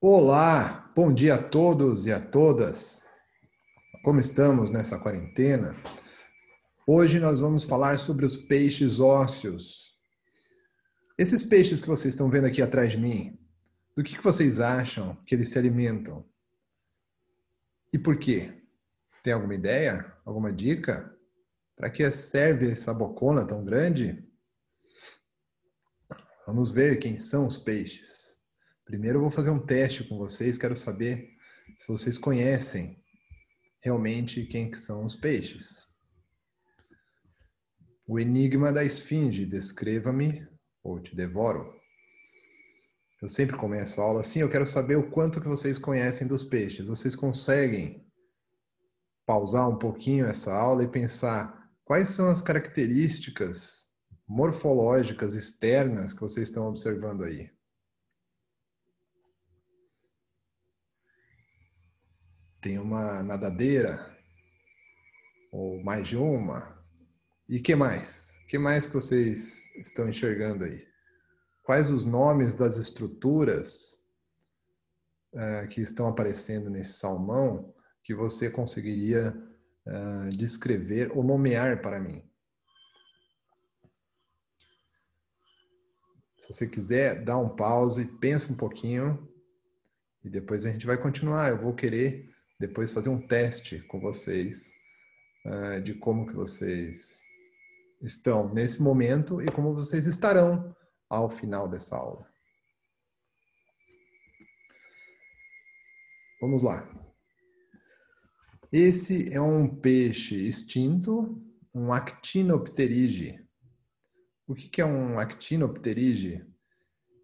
Olá, bom dia a todos e a todas. Como estamos nessa quarentena? Hoje nós vamos falar sobre os peixes ósseos. Esses peixes que vocês estão vendo aqui atrás de mim, do que, que vocês acham que eles se alimentam? E por quê? Tem alguma ideia? Alguma dica? Para que serve essa bocona tão grande? Vamos ver quem são os peixes. Primeiro eu vou fazer um teste com vocês, quero saber se vocês conhecem realmente quem que são os peixes. O enigma da esfinge, descreva-me ou te devoro. Eu sempre começo a aula assim, eu quero saber o quanto que vocês conhecem dos peixes. Vocês conseguem pausar um pouquinho essa aula e pensar quais são as características morfológicas externas que vocês estão observando aí? tem uma nadadeira, ou mais de uma. E que mais? que mais que vocês estão enxergando aí? Quais os nomes das estruturas uh, que estão aparecendo nesse salmão que você conseguiria uh, descrever ou nomear para mim? Se você quiser, dá um pause, pensa um pouquinho e depois a gente vai continuar. Eu vou querer depois fazer um teste com vocês uh, de como que vocês estão nesse momento e como vocês estarão ao final dessa aula. Vamos lá. Esse é um peixe extinto, um actinopterige. O que é um actinopterige?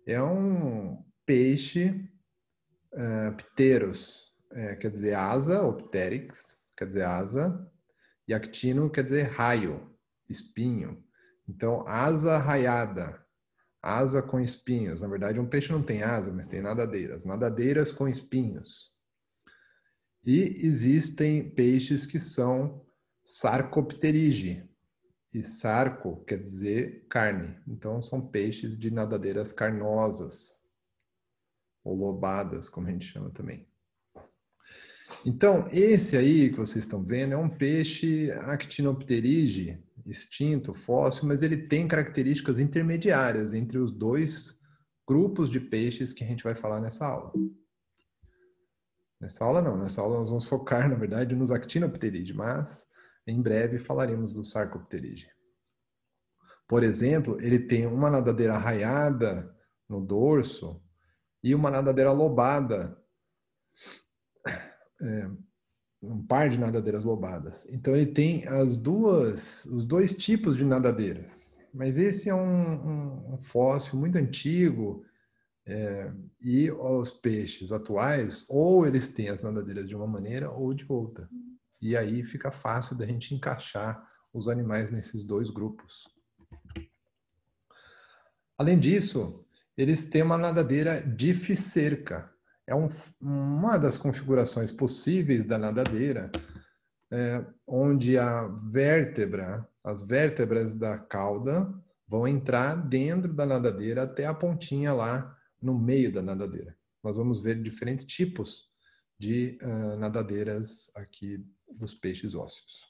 É um peixe uh, pteros, é, quer dizer asa, opterix, quer dizer asa, e actino quer dizer raio, espinho. Então, asa raiada, asa com espinhos. Na verdade, um peixe não tem asa, mas tem nadadeiras. Nadadeiras com espinhos. E existem peixes que são sarcopterige. E sarco quer dizer carne. Então, são peixes de nadadeiras carnosas, ou lobadas, como a gente chama também. Então, esse aí que vocês estão vendo é um peixe actinopterige, extinto, fóssil, mas ele tem características intermediárias entre os dois grupos de peixes que a gente vai falar nessa aula. Nessa aula não, nessa aula nós vamos focar, na verdade, nos actinopterige, mas em breve falaremos do sarcopterige. Por exemplo, ele tem uma nadadeira raiada no dorso e uma nadadeira lobada é, um par de nadadeiras lobadas. Então ele tem as duas, os dois tipos de nadadeiras. Mas esse é um, um, um fóssil muito antigo é, e os peixes atuais, ou eles têm as nadadeiras de uma maneira ou de outra. E aí fica fácil da gente encaixar os animais nesses dois grupos. Além disso, eles têm uma nadadeira de cerca é um, uma das configurações possíveis da nadadeira, é, onde a vértebra, as vértebras da cauda vão entrar dentro da nadadeira até a pontinha lá no meio da nadadeira. Nós vamos ver diferentes tipos de uh, nadadeiras aqui dos peixes ósseos.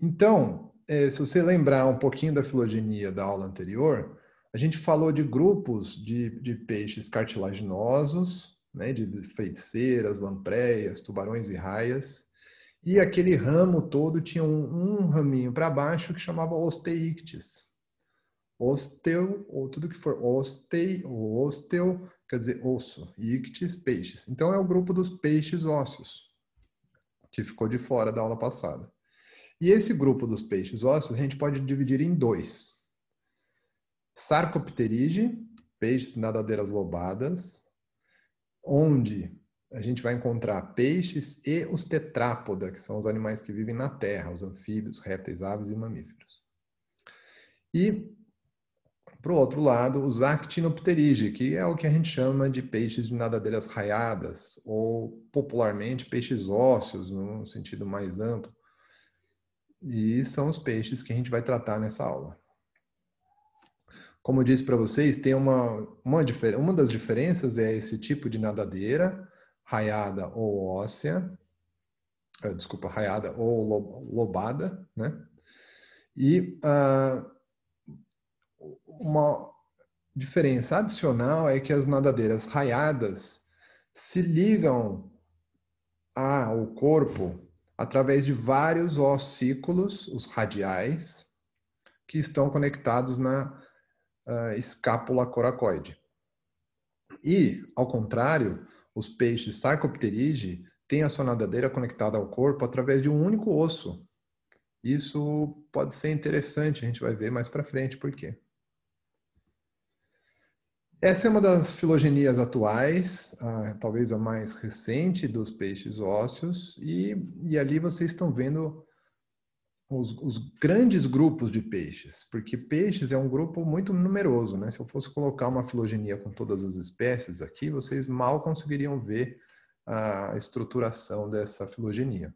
Então, eh, se você lembrar um pouquinho da filogenia da aula anterior, a gente falou de grupos de, de peixes cartilaginosos, né, de feiticeiras, lampreias, tubarões e raias. E aquele ramo todo tinha um, um raminho para baixo que chamava osteictes. Osteo, ou tudo que for ostei, ou osteo, quer dizer osso, ictis, peixes. Então é o grupo dos peixes ósseos, que ficou de fora da aula passada. E esse grupo dos peixes ósseos a gente pode dividir em dois. Sarcopterige, peixes nadadeiras lobadas, onde a gente vai encontrar peixes e os tetrápoda, que são os animais que vivem na terra, os anfíbios, répteis, aves e mamíferos. E, para o outro lado, os actinopterige, que é o que a gente chama de peixes de nadadeiras raiadas, ou popularmente peixes ósseos, num sentido mais amplo. E são os peixes que a gente vai tratar nessa aula. Como eu disse para vocês, tem uma, uma, uma das diferenças é esse tipo de nadadeira, raiada ou óssea, eh, desculpa, raiada ou lobada, né? E uh, uma diferença adicional é que as nadadeiras raiadas se ligam ao corpo através de vários ossículos, os radiais, que estão conectados na uh, escápula coracoide. E, ao contrário, os peixes sarcopterige têm a sua nadadeira conectada ao corpo através de um único osso. Isso pode ser interessante, a gente vai ver mais para frente por quê. Essa é uma das filogenias atuais, talvez a mais recente dos peixes ósseos, e, e ali vocês estão vendo os, os, grandes grupos de peixes, porque peixes é um grupo muito numeroso, né? Se eu fosse colocar uma filogenia com todas as espécies aqui, vocês mal conseguiriam ver a estruturação dessa filogenia.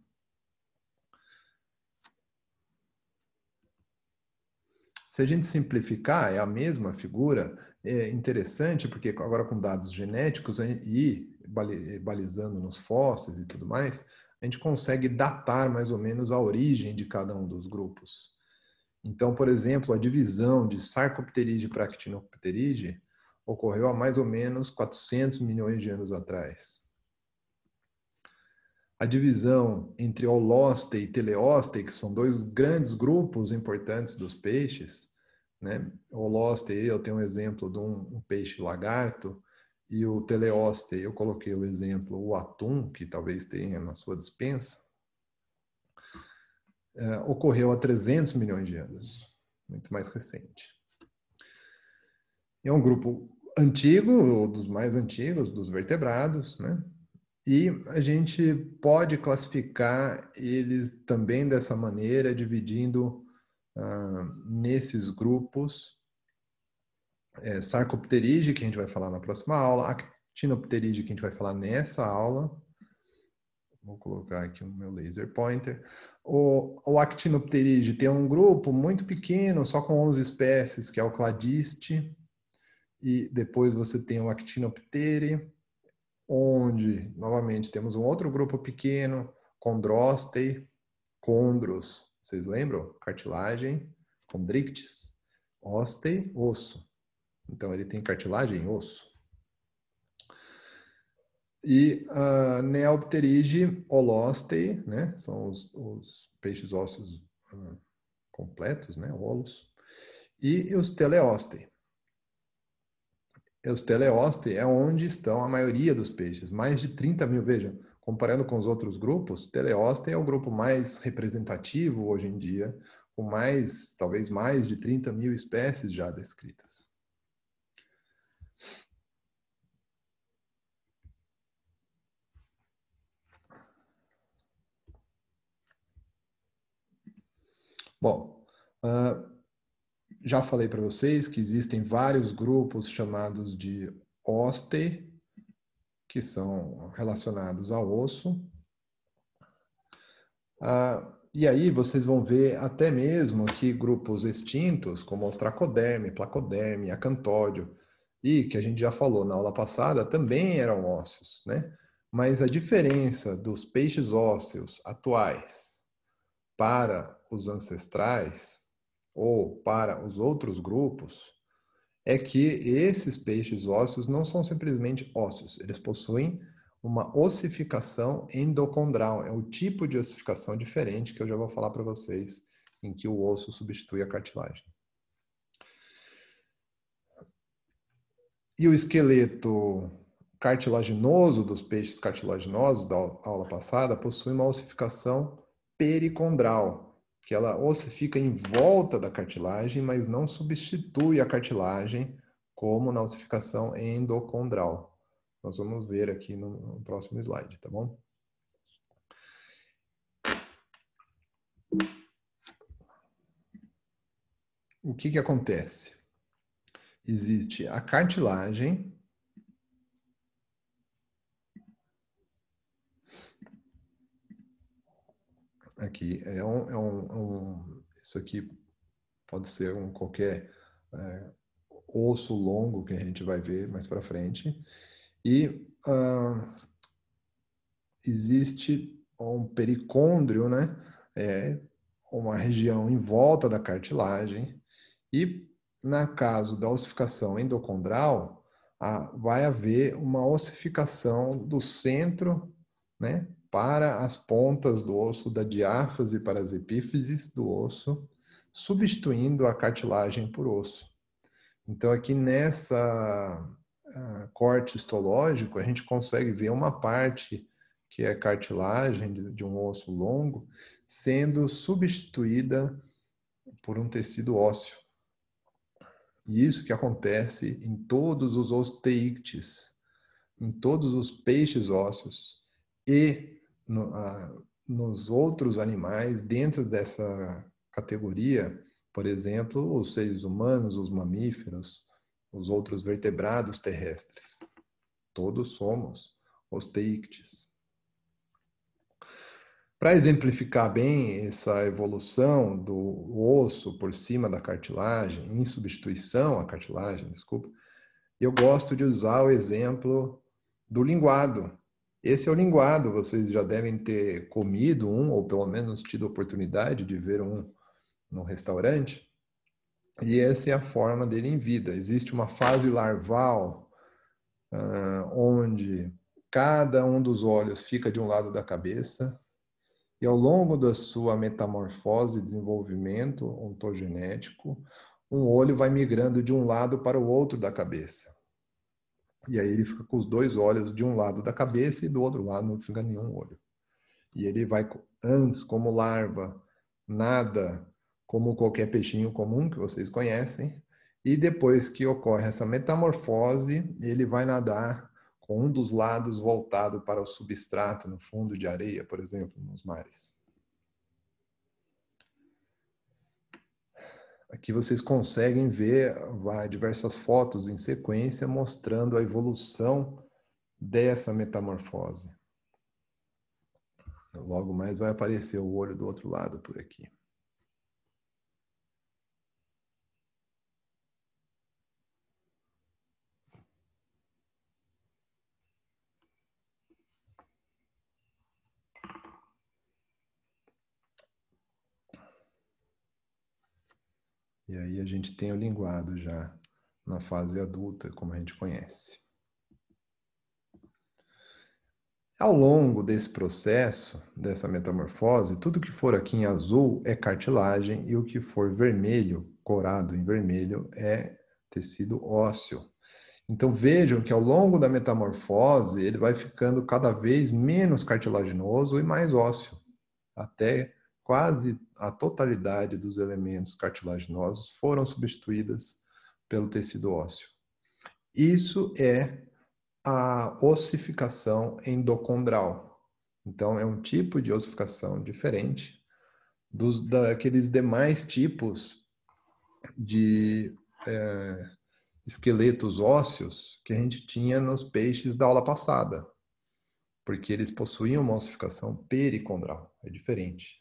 Se a gente simplificar, é a mesma figura, é interessante, porque agora com dados genéticos né, e balizando nos fósseis e tudo mais, a gente consegue datar mais ou menos a origem de cada um dos grupos. Então, por exemplo, a divisão de Sarcopterygii para Actinopterygii ocorreu há mais ou menos 400 milhões de anos atrás. A divisão entre Holoste e Teleoste, que são dois grandes grupos importantes dos peixes, né? Holoste, eu tenho um exemplo de um, um peixe lagarto, e o teleoste, eu coloquei o exemplo, o atum, que talvez tenha na sua dispensa, é, ocorreu há 300 milhões de anos, muito mais recente. É um grupo antigo, dos mais antigos, dos vertebrados, né? E a gente pode classificar eles também dessa maneira, dividindo ah, nesses grupos é, que a gente vai falar na próxima aula, actinopteride, que a gente vai falar nessa aula. Vou colocar aqui o meu laser pointer. O, o tem um grupo muito pequeno, só com 11 espécies, que é o cladiste. E depois você tem o actinoptere, onde, novamente, temos um outro grupo pequeno, condroste, condros, vocês lembram? Cartilagem, condrictis, ostei, osso. Então, ele tem cartilagem em osso. E uh, ah, Neopterige holoste, né? São os, os peixes ósseos uh, completos, né? Olos. E os teleostei. Os teleostei é onde estão a maioria dos peixes, mais de 30 mil, vejam. Comparando com os outros grupos, Teleostei é o grupo mais representativo hoje em dia, com mais, talvez mais de 30 mil espécies já descritas. Bom, uh, já falei para vocês que existem vários grupos chamados de oste, que são relacionados ao osso. Uh, e aí vocês vão ver até mesmo que grupos extintos, como os tracoderme, placoderme, acantódio, e que a gente já falou na aula passada, também eram ossos, né? Mas a diferença dos peixes ósseos atuais para os ancestrais ou para os outros grupos é que esses peixes ósseos não são simplesmente ósseos, eles possuem uma ossificação endocondral, é um tipo de ossificação diferente que eu já vou falar para vocês, em que o osso substitui a cartilagem. E o esqueleto cartilaginoso dos peixes cartilaginosos da aula passada possui uma ossificação pericondral, que ela ossifica em volta da cartilagem, mas não substitui a cartilagem como na ossificação endocondral. Nós vamos ver aqui no próximo slide, tá bom? O que que acontece? Existe a cartilagem aqui. É um, é um, é um, isso aqui pode ser um qualquer é, osso longo que a gente vai ver mais para frente. E uh, existe um pericôndrio, né? É uma região em volta da cartilagem e na caso da ossificação endocondral, a, ah, vai haver uma ossificação do centro, né, para as pontas do osso da diáfase para as epífises do osso, substituindo a cartilagem por osso. Então, aqui nessa ah, corte histológico, a gente consegue ver uma parte que é cartilagem de um osso longo sendo substituída por um tecido ósseo. E isso que acontece em todos os osteíctes, em todos os peixes ósseos e no, a, nos outros animais dentro dessa categoria, por exemplo, os seres humanos, os mamíferos, os outros vertebrados terrestres. Todos somos osteíctes. Para exemplificar bem essa evolução do osso por cima da cartilagem, em substituição à cartilagem, desculpa, eu gosto de usar o exemplo do linguado, esse é o linguado, vocês já devem ter comido um, ou pelo menos tido oportunidade de ver um no restaurante. E essa é a forma dele em vida. Existe uma fase larval, uh, onde cada um dos olhos fica de um lado da cabeça, e ao longo da sua metamorfose e desenvolvimento ontogenético, um olho vai migrando de um lado para o outro da cabeça. E aí ele fica com os dois olhos de um lado da cabeça e do outro lado não fica nenhum olho. E ele vai antes como larva, nada como qualquer peixinho comum que vocês conhecem, e depois que ocorre essa metamorfose, ele vai nadar com um dos lados voltado para o substrato no fundo de areia, por exemplo, nos mares. Aqui vocês conseguem ver diversas fotos em sequência mostrando a evolução dessa metamorfose. Logo mais vai aparecer o olho do outro lado por aqui. E aí a gente tem o linguado já na fase adulta, como a gente conhece. Ao longo desse processo, dessa metamorfose, tudo que for aqui em azul é cartilagem e o que for vermelho, corado em vermelho, é tecido ósseo. Então vejam que ao longo da metamorfose ele vai ficando cada vez menos cartilaginoso e mais ósseo, até quase a totalidade dos elementos cartilaginosos foram substituídas pelo tecido ósseo. Isso é a ossificação endocondral. Então, é um tipo de ossificação diferente dos daqueles demais tipos de é, esqueletos ósseos que a gente tinha nos peixes da aula passada, porque eles possuíam uma ossificação pericondral, é diferente.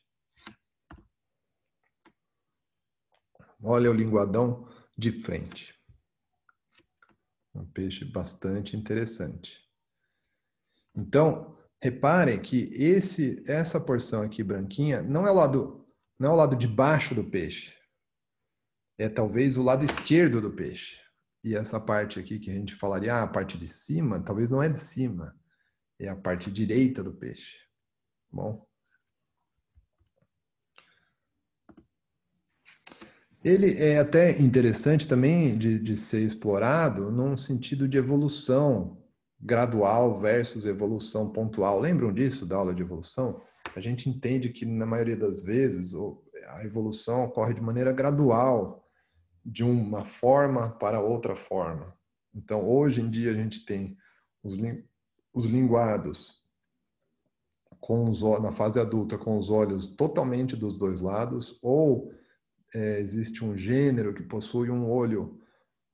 Olha o linguadão de frente. Um peixe bastante interessante. Então, reparem que esse, essa porção aqui branquinha não é o lado, não é o lado de baixo do peixe. É talvez o lado esquerdo do peixe. E essa parte aqui que a gente falaria, ah, a parte de cima, talvez não é de cima. É a parte direita do peixe. Bom, Ele é até interessante também de, de ser explorado num sentido de evolução gradual versus evolução pontual. Lembram disso da aula de evolução? A gente entende que, na maioria das vezes, a evolução ocorre de maneira gradual, de uma forma para outra forma. Então, hoje em dia, a gente tem os, os linguados com os, na fase adulta com os olhos totalmente dos dois lados, ou é, existe um gênero que possui um olho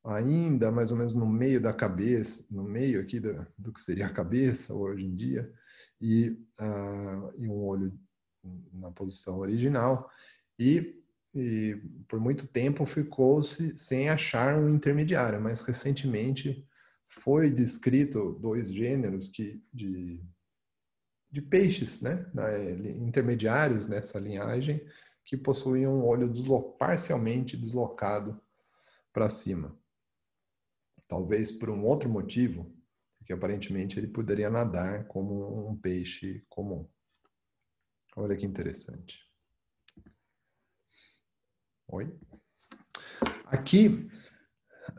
ainda mais ou menos no meio da cabeça, no meio aqui do, do que seria a cabeça hoje em dia, e, uh, e um olho na posição original. E, e por muito tempo ficou-se sem achar um intermediário, mas recentemente foi descrito dois gêneros que, de, de peixes, né? intermediários nessa linhagem, que possuíam o olho parcialmente deslocado para cima. Talvez por um outro motivo, que aparentemente ele poderia nadar como um peixe comum. Olha que interessante. Oi? Aqui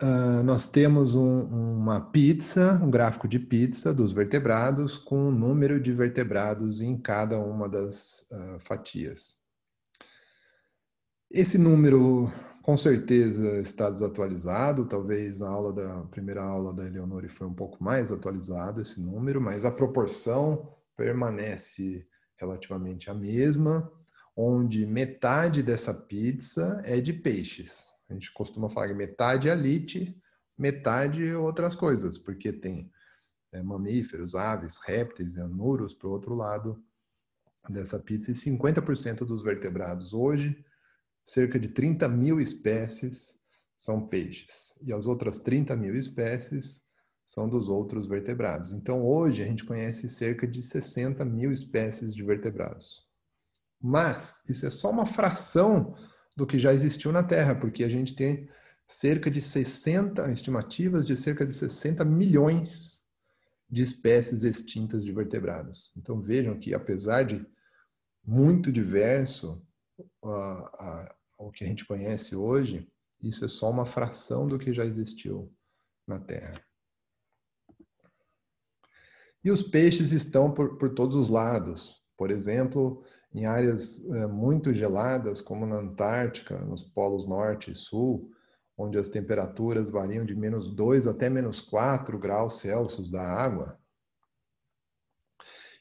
uh, nós temos um, uma pizza, um gráfico de pizza dos vertebrados, com o um número de vertebrados em cada uma das uh, fatias. Esse número, com certeza, está desatualizado. Talvez a aula da a primeira aula da Eleonore foi um pouco mais atualizado esse número, mas a proporção permanece relativamente a mesma, onde metade dessa pizza é de peixes. A gente costuma falar que metade é alite, metade é outras coisas, porque tem é, mamíferos, aves, répteis, anuros para o outro lado dessa pizza, e 50% dos vertebrados hoje cerca de 30 mil espécies são peixes e as outras 30 mil espécies são dos outros vertebrados. Então, hoje, a gente conhece cerca de 60 mil espécies de vertebrados. Mas isso é só uma fração do que já existiu na Terra, porque a gente tem cerca de 60, estimativas de cerca de 60 milhões de espécies extintas de vertebrados. Então, vejam que, apesar de muito diverso, a, a, o que a gente conhece hoje, isso é só uma fração do que já existiu na Terra. E os peixes estão por, por todos os lados. Por exemplo, em áreas é, muito geladas, como na Antártica, nos polos norte e sul, onde as temperaturas variam de menos 2 até menos 4 graus Celsius da água,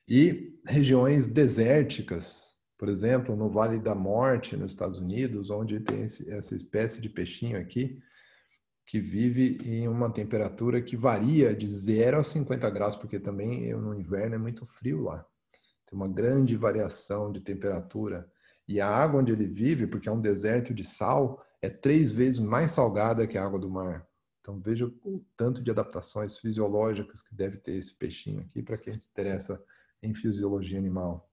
e regiões desérticas, por exemplo, no Vale da Morte, nos Estados Unidos, onde tem esse, essa espécie de peixinho aqui, que vive em uma temperatura que varia de 0 a 50 graus, porque também eh, no inverno é muito frio lá. Tem uma grande variação de temperatura. E a água onde ele vive, porque é um deserto de sal, é três vezes mais salgada que a água do mar. Então veja o tanto de adaptações fisiológicas que deve ter esse peixinho aqui, para quem se interessa em fisiologia animal.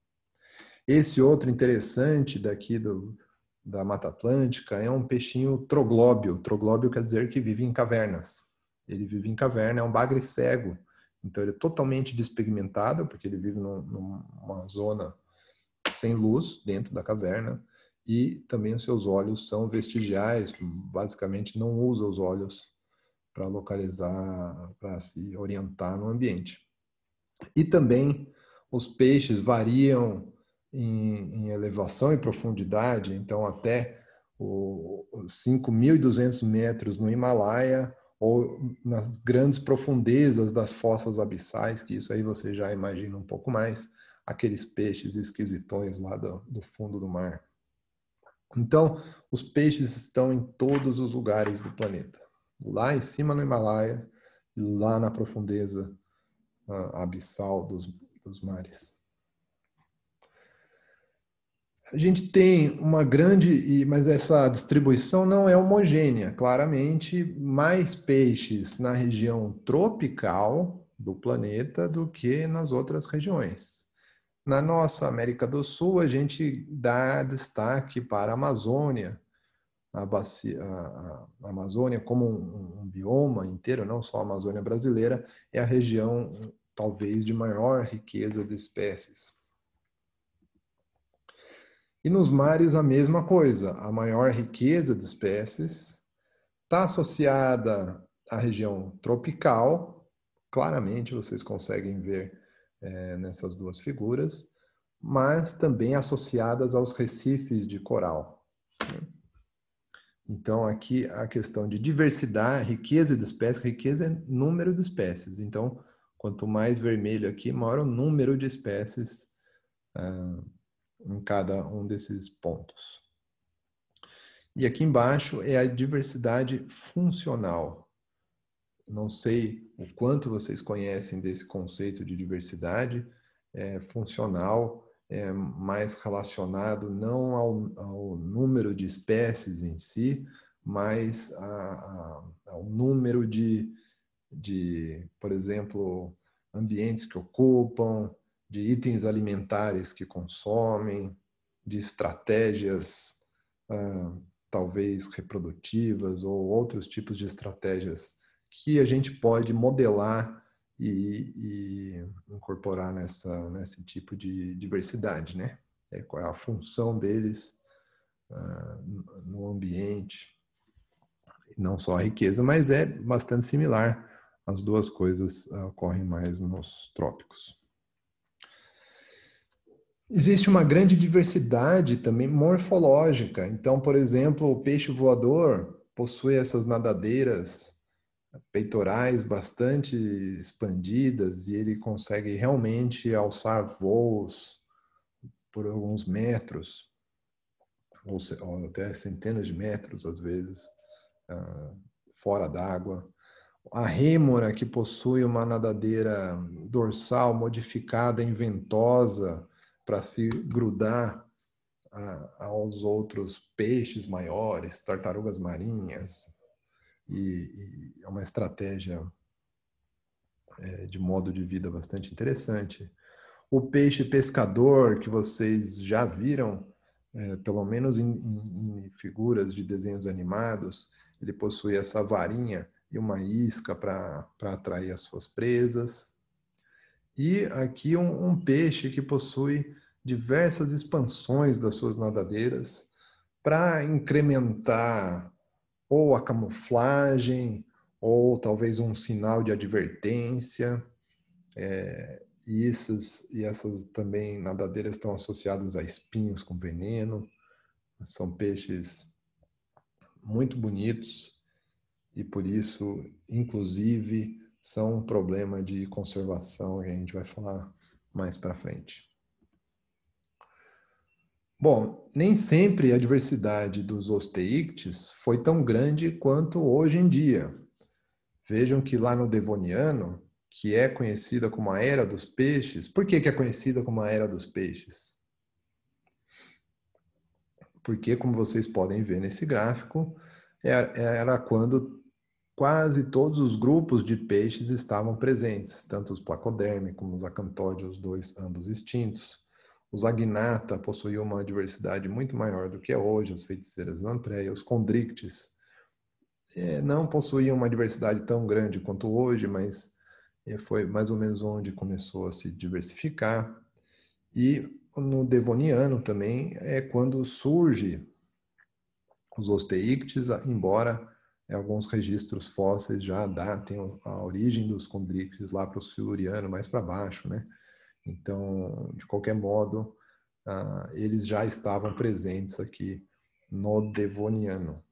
Esse outro interessante daqui do, da Mata Atlântica é um peixinho troglóbio. Troglóbio quer dizer que vive em cavernas. Ele vive em caverna, é um bagre cego. Então ele é totalmente despigmentado, porque ele vive num, numa zona sem luz dentro da caverna. E também os seus olhos são vestigiais, basicamente não usa os olhos para localizar, para se orientar no ambiente. E também os peixes variam em, em elevação e profundidade, então até os 5.200 metros no Himalaia ou nas grandes profundezas das fossas abissais, que isso aí você já imagina um pouco mais, aqueles peixes esquisitões lá do, do fundo do mar. Então, os peixes estão em todos os lugares do planeta. Lá em cima no Himalaia, e lá na profundeza uh, abissal dos, dos mares a gente tem uma grande, mas essa distribuição não é homogênea. Claramente, mais peixes na região tropical do planeta do que nas outras regiões. Na nossa América do Sul, a gente dá destaque para a Amazônia, a, bacia, a, a Amazônia como um, um bioma inteiro, não só a Amazônia brasileira, é a região talvez de maior riqueza de espécies. E nos mares, a mesma coisa. A maior riqueza de espécies está associada à região tropical. Claramente, vocês conseguem ver é, nessas duas figuras, mas também associadas aos recifes de coral. Então, aqui a questão de diversidade, riqueza de espécies, riqueza é número de espécies. Então, quanto mais vermelho aqui, maior o número de espécies. Ah, em cada um desses pontos. E aqui embaixo é a diversidade funcional. Não sei o quanto vocês conhecem desse conceito de diversidade é, funcional, é, mais relacionado não ao, ao, número de espécies em si, mas a, a, ao número de, de, por exemplo, ambientes que ocupam, de itens alimentares que consomem, de estratégias ah, talvez reprodutivas ou outros tipos de estratégias que a gente pode modelar e, e incorporar nessa, nesse tipo de diversidade, né? É, qual é a função deles ah, no ambiente, não só a riqueza, mas é bastante similar. As duas coisas ah, ocorrem mais nos trópicos. Existe uma grande diversidade também morfológica. Então, por exemplo, o peixe voador possui essas nadadeiras peitorais bastante expandidas e ele consegue realmente alçar voos por alguns metros, ou, até centenas de metros, às vezes, ah, fora d'água. A rêmora, que possui uma nadadeira dorsal modificada em ventosa, para se grudar a, aos outros peixes maiores, tartarugas marinhas, e, e é uma estratégia é, de modo de vida bastante interessante. O peixe pescador, que vocês já viram, é, pelo menos em, em, em figuras de desenhos animados, ele possui essa varinha e uma isca para atrair as suas presas e aqui um, um peixe que possui diversas expansões das suas nadadeiras para incrementar ou a camuflagem ou talvez um sinal de advertência. É, e, esses, e essas também nadadeiras estão associadas a espinhos com veneno. São peixes muito bonitos e por isso, inclusive, são um problema de conservação que a gente vai falar mais para frente. Bom, nem sempre a diversidade dos osteictes foi tão grande quanto hoje em dia. Vejam que lá no Devoniano, que é conhecida como a Era dos Peixes, por que, que é conhecida como a Era dos Peixes? Porque, como vocês podem ver nesse gráfico, é, é, era quando quase todos os grupos de peixes estavam presentes, tanto os placodermes como os acantódios, dois ambos extintos. Os agnata possuíam uma diversidade muito maior do que é hoje, as feiticeiras lampreia, os condrictes. É, não possuíam uma diversidade tão grande quanto hoje, mas é, foi mais ou menos onde começou a se diversificar. E no Devoniano também é quando surge os osteíctes, embora é, alguns registros fósseis já datam a origem dos condríquides lá para o siluriano, mais para baixo, né? Então, de qualquer modo, uh, eles já estavam presentes aqui no Devoniano.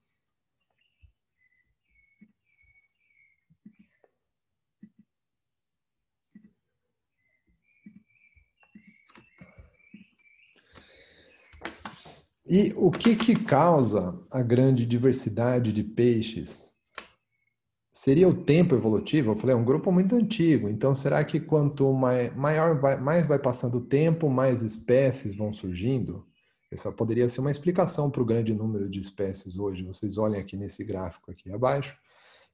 E o que, que causa a grande diversidade de peixes? Seria o tempo evolutivo? Eu falei, é um grupo muito antigo, então será que quanto maior vai, mais vai passando o tempo, mais espécies vão surgindo? Essa poderia ser uma explicação para o grande número de espécies hoje. Vocês olhem aqui nesse gráfico aqui abaixo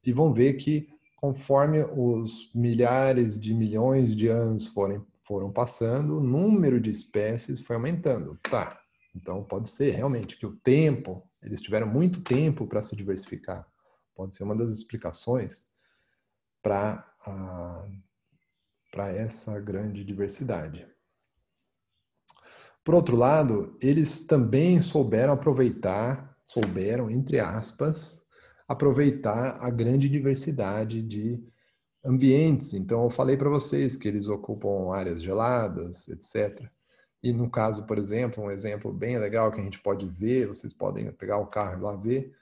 e vão ver que conforme os milhares de milhões de anos forem, foram passando, o número de espécies foi aumentando. Tá, então, pode ser realmente que o tempo, eles tiveram muito tempo para se diversificar. Pode ser uma das explicações para ah, para essa grande diversidade. Por outro lado, eles também souberam aproveitar, souberam, entre aspas, aproveitar a grande diversidade de ambientes. Então, eu falei para vocês que eles ocupam áreas geladas, etc. E no caso, por exemplo, um exemplo bem legal que a gente pode ver, vocês podem pegar o carro e lá ver,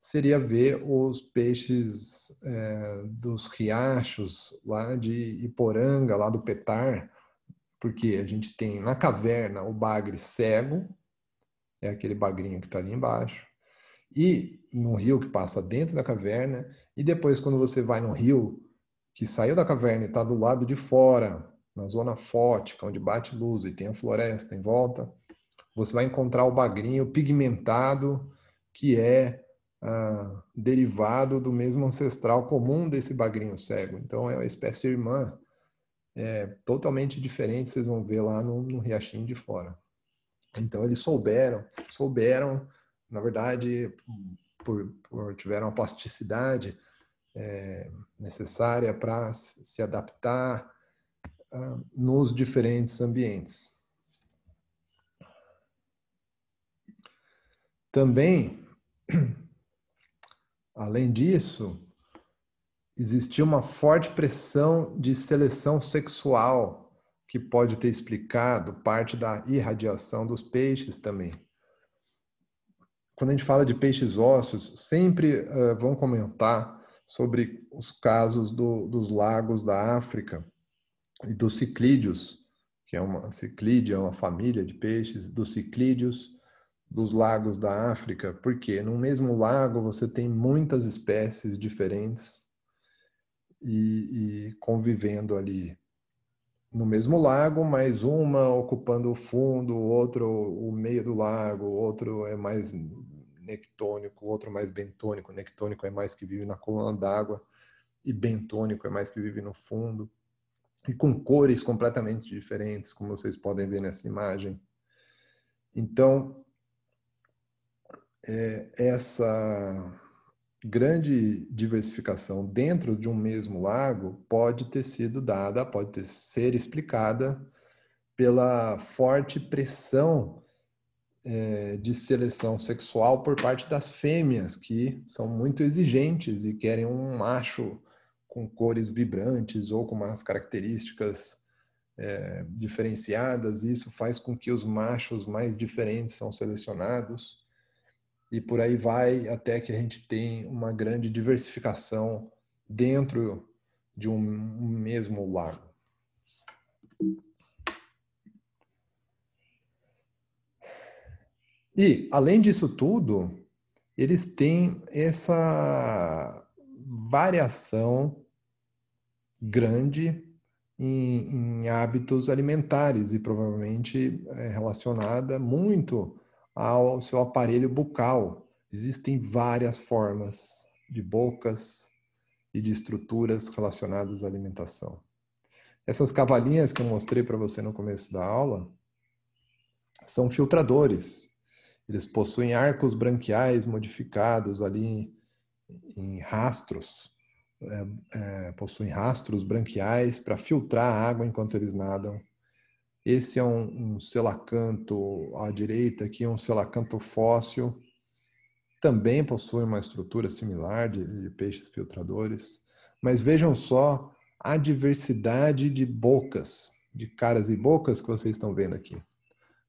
seria ver os peixes é, dos riachos lá de Iporanga, lá do Petar, porque a gente tem na caverna o bagre cego, é aquele bagrinho que está ali embaixo, e no rio que passa dentro da caverna, e depois quando você vai no rio que saiu da caverna e está do lado de fora, na zona fótica, onde bate luz e tem a floresta em volta, você vai encontrar o bagrinho pigmentado, que é ah, derivado do mesmo ancestral comum desse bagrinho cego. Então, é uma espécie irmã é, totalmente diferente, vocês vão ver lá no, no riachinho de fora. Então, eles souberam, souberam, na verdade, por, por, tiveram a plasticidade é, necessária para se adaptar ah, nos diferentes ambientes. Também, além disso, existia uma forte pressão de seleção sexual que pode ter explicado parte da irradiação dos peixes também. Quando a gente fala de peixes ósseos, sempre uh, vão comentar sobre os casos do, dos lagos da África, e dos ciclídeos, que é uma ciclídea, é uma família de peixes, dos ciclídeos dos lagos da África, porque no mesmo lago você tem muitas espécies diferentes e, e convivendo ali no mesmo lago, mas uma ocupando o fundo, outro o meio do lago, outro é mais nectônico, outro mais bentônico. Nectônico é mais que vive na coluna d'água e bentônico é mais que vive no fundo e com cores completamente diferentes, como vocês podem ver nessa imagem. Então, é, essa grande diversificação dentro de um mesmo lago pode ter sido dada, pode ter, ser explicada pela forte pressão é, de seleção sexual por parte das fêmeas, que são muito exigentes e querem um macho com cores vibrantes ou com umas características é, diferenciadas. Isso faz com que os machos mais diferentes são selecionados e por aí vai até que a gente tem uma grande diversificação dentro de um mesmo lago. E, além disso tudo, eles têm essa variação grande em, em hábitos alimentares e provavelmente é relacionada muito ao seu aparelho bucal. Existem várias formas de bocas e de estruturas relacionadas à alimentação. Essas cavalinhas que eu mostrei para você no começo da aula são filtradores. Eles possuem arcos branquiais modificados ali em rastros é, é, possuem rastros branquiais para filtrar a água enquanto eles nadam. Esse é um, um selacanto à direita, aqui é um selacanto fóssil. Também possui uma estrutura similar de, de peixes filtradores. Mas vejam só a diversidade de bocas, de caras e bocas que vocês estão vendo aqui.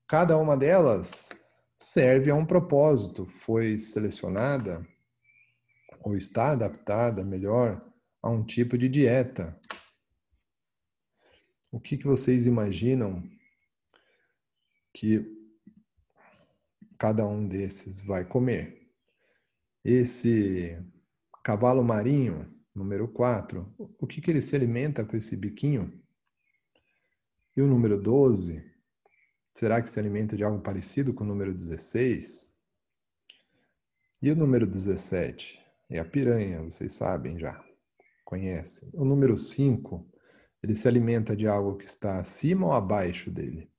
Cada uma delas serve a um propósito, foi selecionada ou está adaptada melhor a um tipo de dieta. O que, que vocês imaginam que cada um desses vai comer? Esse cavalo marinho, número 4, o que, que ele se alimenta com esse biquinho? E o número 12, será que se alimenta de algo parecido com o número 16? E o número 17? é a piranha, vocês sabem já, conhecem. O número 5, ele se alimenta de algo que está acima ou abaixo dele.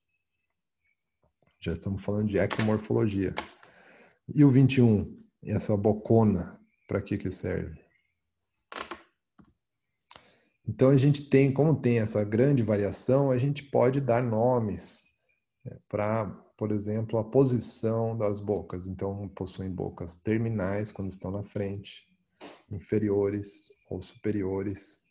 Já estamos falando de ecomorfologia. E o 21, essa bocona, para que que serve? Então a gente tem, como tem essa grande variação, a gente pode dar nomes né, para por exemplo, a posição das bocas. Então, possuem bocas terminais quando estão na frente, inferiores ou superiores,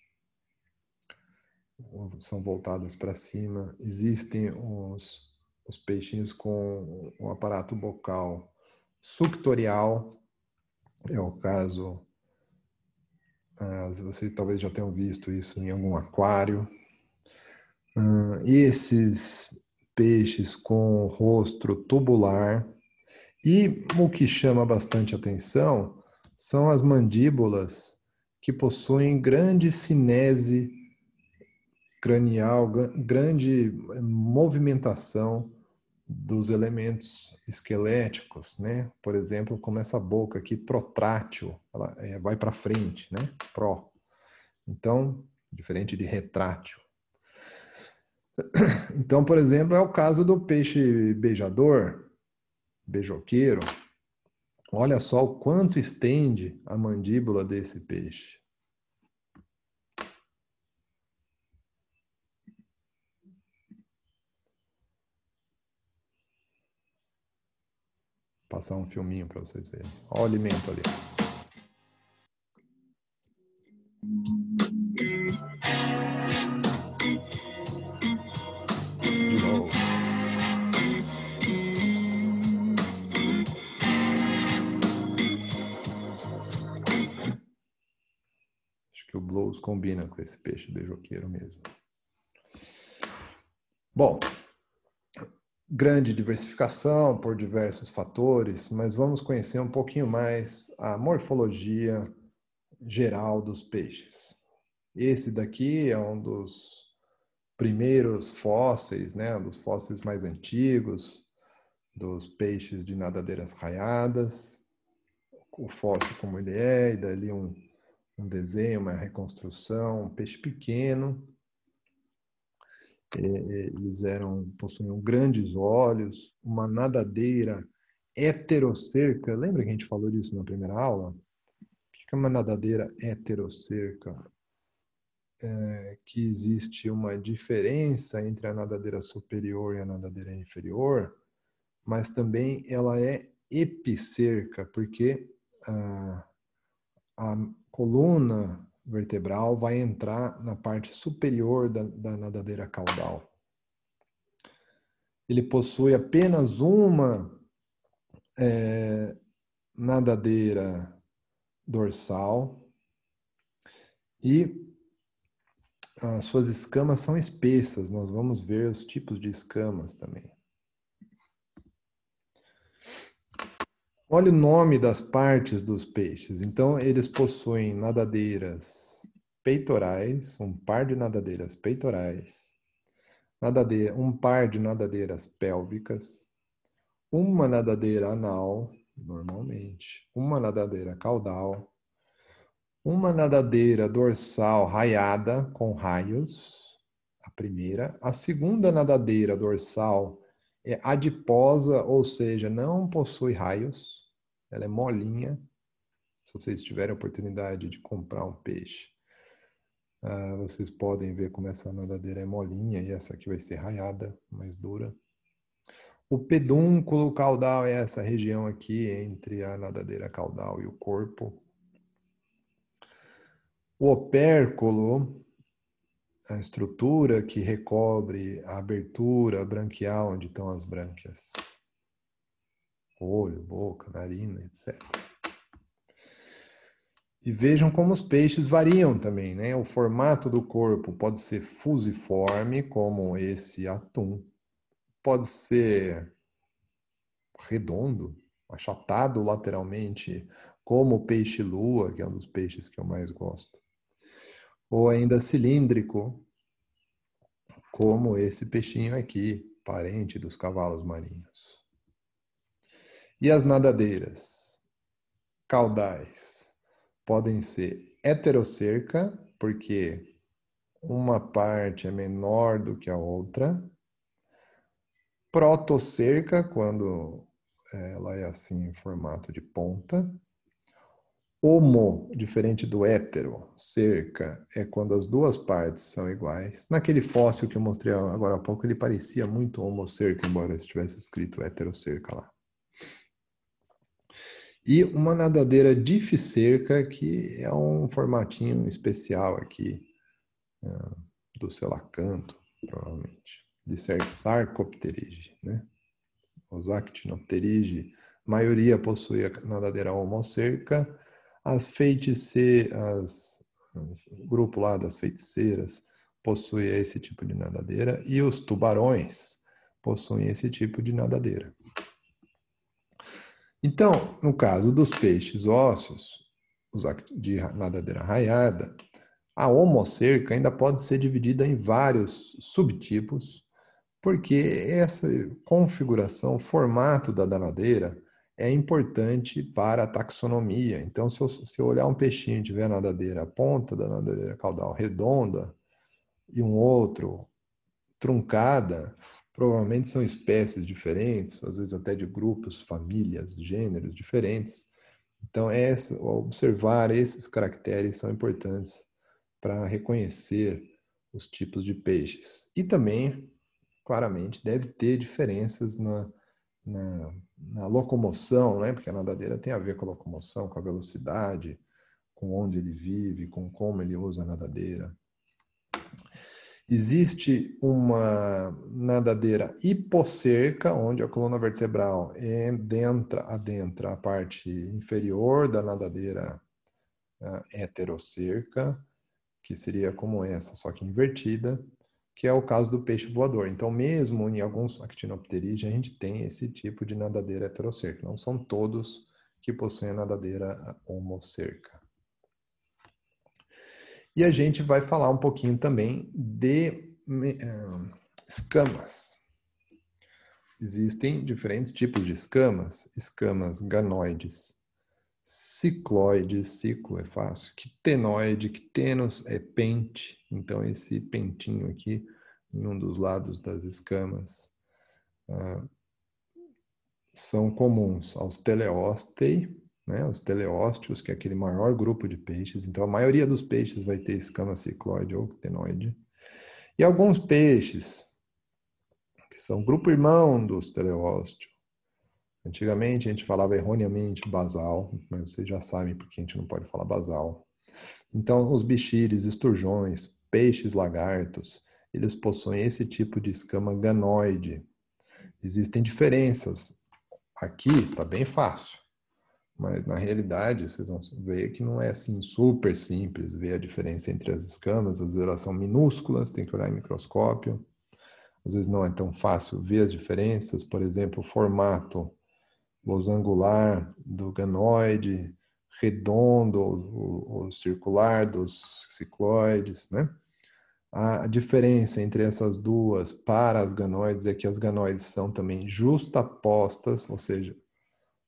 são voltadas para cima. Existem os, os peixinhos com o aparato bocal suctorial, é o caso. Ah, Vocês talvez já tenham visto isso em algum aquário. Uh, esses peixes com rosto tubular. E o que chama bastante atenção são as mandíbulas que possuem grande cinese cranial, grande eh, movimentação dos elementos esqueléticos, né? Por exemplo, como essa boca aqui protrátil, ela eh, vai para frente, né? Pró. Então, diferente de retrátil. Então, por exemplo, é o caso do peixe beijador, beijoqueiro. Olha só o quanto estende a mandíbula desse peixe. Vou passar um filminho para vocês verem. Olha o alimento ali. combina com esse peixe beijoqueiro mesmo. Bom, grande diversificação por diversos fatores, mas vamos conhecer um pouquinho mais a morfologia geral dos peixes. Esse daqui é um dos primeiros fósseis, né, um dos fósseis mais antigos dos peixes de nadadeiras raiadas. O fóssil como ele é, e dali um um desenho, uma reconstrução, um peixe pequeno. É, é, eles eram, possuíam grandes olhos, uma nadadeira heterocerca. Lembra que a gente falou disso na primeira aula? O que é uma nadadeira heterocerca? É, que existe uma diferença entre a nadadeira superior e a nadadeira inferior, mas também ela é epicerca, porque ah, a coluna vertebral vai entrar na parte superior da, da nadadeira caudal. Ele possui apenas uma é, nadadeira dorsal e as suas escamas são espessas. Nós vamos ver os tipos de escamas também. Olha o nome das partes dos peixes. Então, eles possuem nadadeiras peitorais, um par de nadadeiras peitorais, nadadeira, um par de nadadeiras pélvicas, uma nadadeira anal, normalmente, uma nadadeira caudal, uma nadadeira dorsal raiada com raios, a primeira, a segunda nadadeira dorsal é adiposa, ou seja, não possui raios. Ela é molinha. Se vocês tiverem a oportunidade de comprar um peixe, ah, vocês podem ver como essa nadadeira é molinha e essa aqui vai ser raiada, mais dura. O pedúnculo caudal é essa região aqui entre a nadadeira caudal e o corpo. O opérculo, a estrutura que recobre a abertura branquial onde estão as brânquias olho, boca, narina, etc. E vejam como os peixes variam também, né? O formato do corpo pode ser fusiforme, como esse atum, pode ser redondo, achatado lateralmente, como o peixe-lua, que é um dos peixes que eu mais gosto, ou ainda cilíndrico, como esse peixinho aqui, parente dos cavalos marinhos. E as nadadeiras caudais podem ser heterocerca, porque uma parte é menor do que a outra, protocerca, quando é, ela é assim em formato de ponta, Homo, diferente do hétero, cerca, é quando as duas partes são iguais. Naquele fóssil que eu mostrei agora há pouco, ele parecia muito homocerca, embora estivesse escrito heterocerca lá. E uma nadadeira DIF que é um formatinho especial aqui uh, do selacanto, provavelmente. De Sarcopterige, né? Os A maioria possui a nadadeira homocerca. As feiticeiras, o grupo lá das feiticeiras, possui esse tipo de nadadeira. E os tubarões possuem esse tipo de nadadeira. Então, no caso dos peixes ósseos, os de nadadeira raiada, a homocerca ainda pode ser dividida em vários subtipos, porque essa configuração, formato da nadadeira é importante para a taxonomia. Então, se eu, se eu olhar um peixinho e tiver a nadadeira, ponta da nadadeira caudal redonda e um outro truncada, Provavelmente são espécies diferentes, às vezes até de grupos, famílias, gêneros diferentes. Então, é observar esses caracteres são importantes para reconhecer os tipos de peixes. E também, claramente, deve ter diferenças na, na, na, locomoção, né? porque a nadadeira tem a ver com a locomoção, com a velocidade, com onde ele vive, com como ele usa a nadadeira. Existe uma nadadeira hipocerca, onde a coluna vertebral adentra, adentra a parte inferior da nadadeira uh, heterocerca, que seria como essa, só que invertida, que é o caso do peixe voador. Então, mesmo em alguns actinopterídeos, a gente tem esse tipo de nadadeira heterocerca. Não são todos que possuem a nadadeira homocerca. E a gente vai falar um pouquinho também de uh, escamas. Existem diferentes tipos de escamas, escamas ganoides, cicloide, ciclo é fácil, quitenoide, quitenos é pente, então esse pentinho aqui em um dos lados das escamas uh, são comuns aos teleostei, né, os teleósteos, que é aquele maior grupo de peixes. Então, a maioria dos peixes vai ter escama cicloide ou ctenoide. E alguns peixes, que são grupo irmão dos teleósteos. Antigamente a gente falava erroneamente basal, mas vocês já sabem porque a gente não pode falar basal. Então, os bichires, esturjões, peixes, lagartos, eles possuem esse tipo de escama ganoide. Existem diferenças. Aqui está bem fácil. Mas na realidade, vocês vão ver que não é assim super simples ver a diferença entre as escamas, às vezes elas são minúsculas, tem que olhar em microscópio. Às vezes não é tão fácil ver as diferenças, por exemplo, o formato losangular do ganoide, redondo ou, ou, circular dos cicloides, né? A diferença entre essas duas para as ganoides é que as ganoides são também justapostas, ou seja,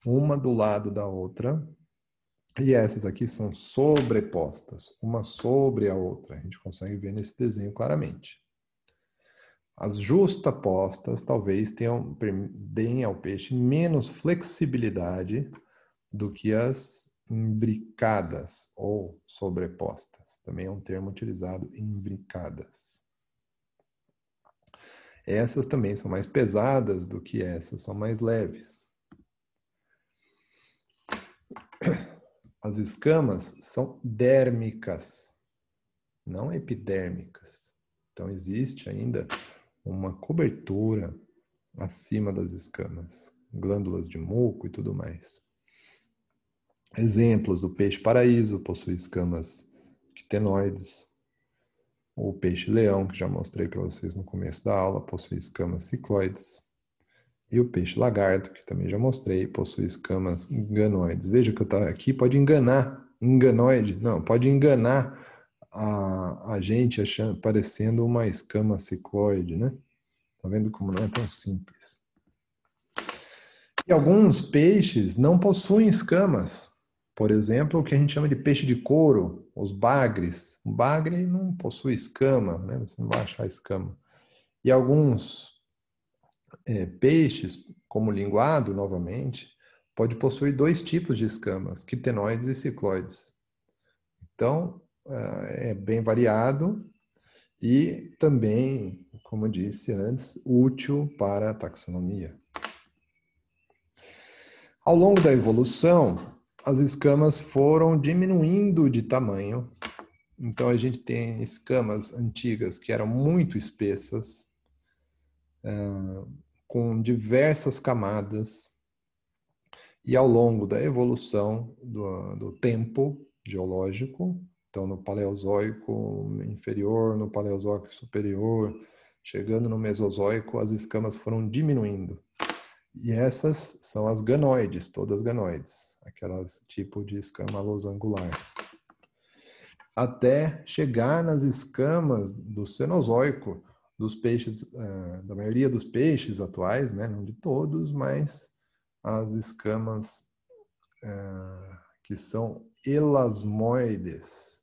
uma do lado da outra, e essas aqui são sobrepostas, uma sobre a outra. A gente consegue ver nesse desenho claramente. As justapostas talvez tenham, deem ao peixe menos flexibilidade do que as imbricadas ou sobrepostas. Também é um termo utilizado, imbricadas. Essas também são mais pesadas do que essas, são mais leves as escamas são dérmicas, não epidérmicas. Então existe ainda uma cobertura acima das escamas, glândulas de muco e tudo mais. Exemplos: o peixe paraíso possui escamas quitenoides, o peixe leão, que já mostrei para vocês no começo da aula, possui escamas cicloides. E o peixe lagarto, que também já mostrei, possui escamas enganoides. Veja que eu estava aqui, pode enganar, enganoide, não, pode enganar a, a gente achando, parecendo uma escama cicloide, né? Tá vendo como não é tão simples. E alguns peixes não possuem escamas. Por exemplo, o que a gente chama de peixe de couro, os bagres. O bagre não possui escama, né? Você não vai achar escama. E alguns é, peixes, como linguado novamente, pode possuir dois tipos de escamas, quitenoides e cicloides. Então, é, é bem variado e também, como disse antes, útil para a taxonomia. Ao longo da evolução, as escamas foram diminuindo de tamanho. Então, a gente tem escamas antigas que eram muito espessas, com diversas camadas e ao longo da evolução do, do tempo geológico, então no Paleozoico inferior, no Paleozoico superior, chegando no Mesozoico, as escamas foram diminuindo. E essas são as ganoides, todas ganoides, aquelas tipo de escama losangular. Até chegar nas escamas do Cenozoico, dos peixes, uh, da maioria dos peixes atuais, né? não de todos, mas as escamas uh, que são elasmoides.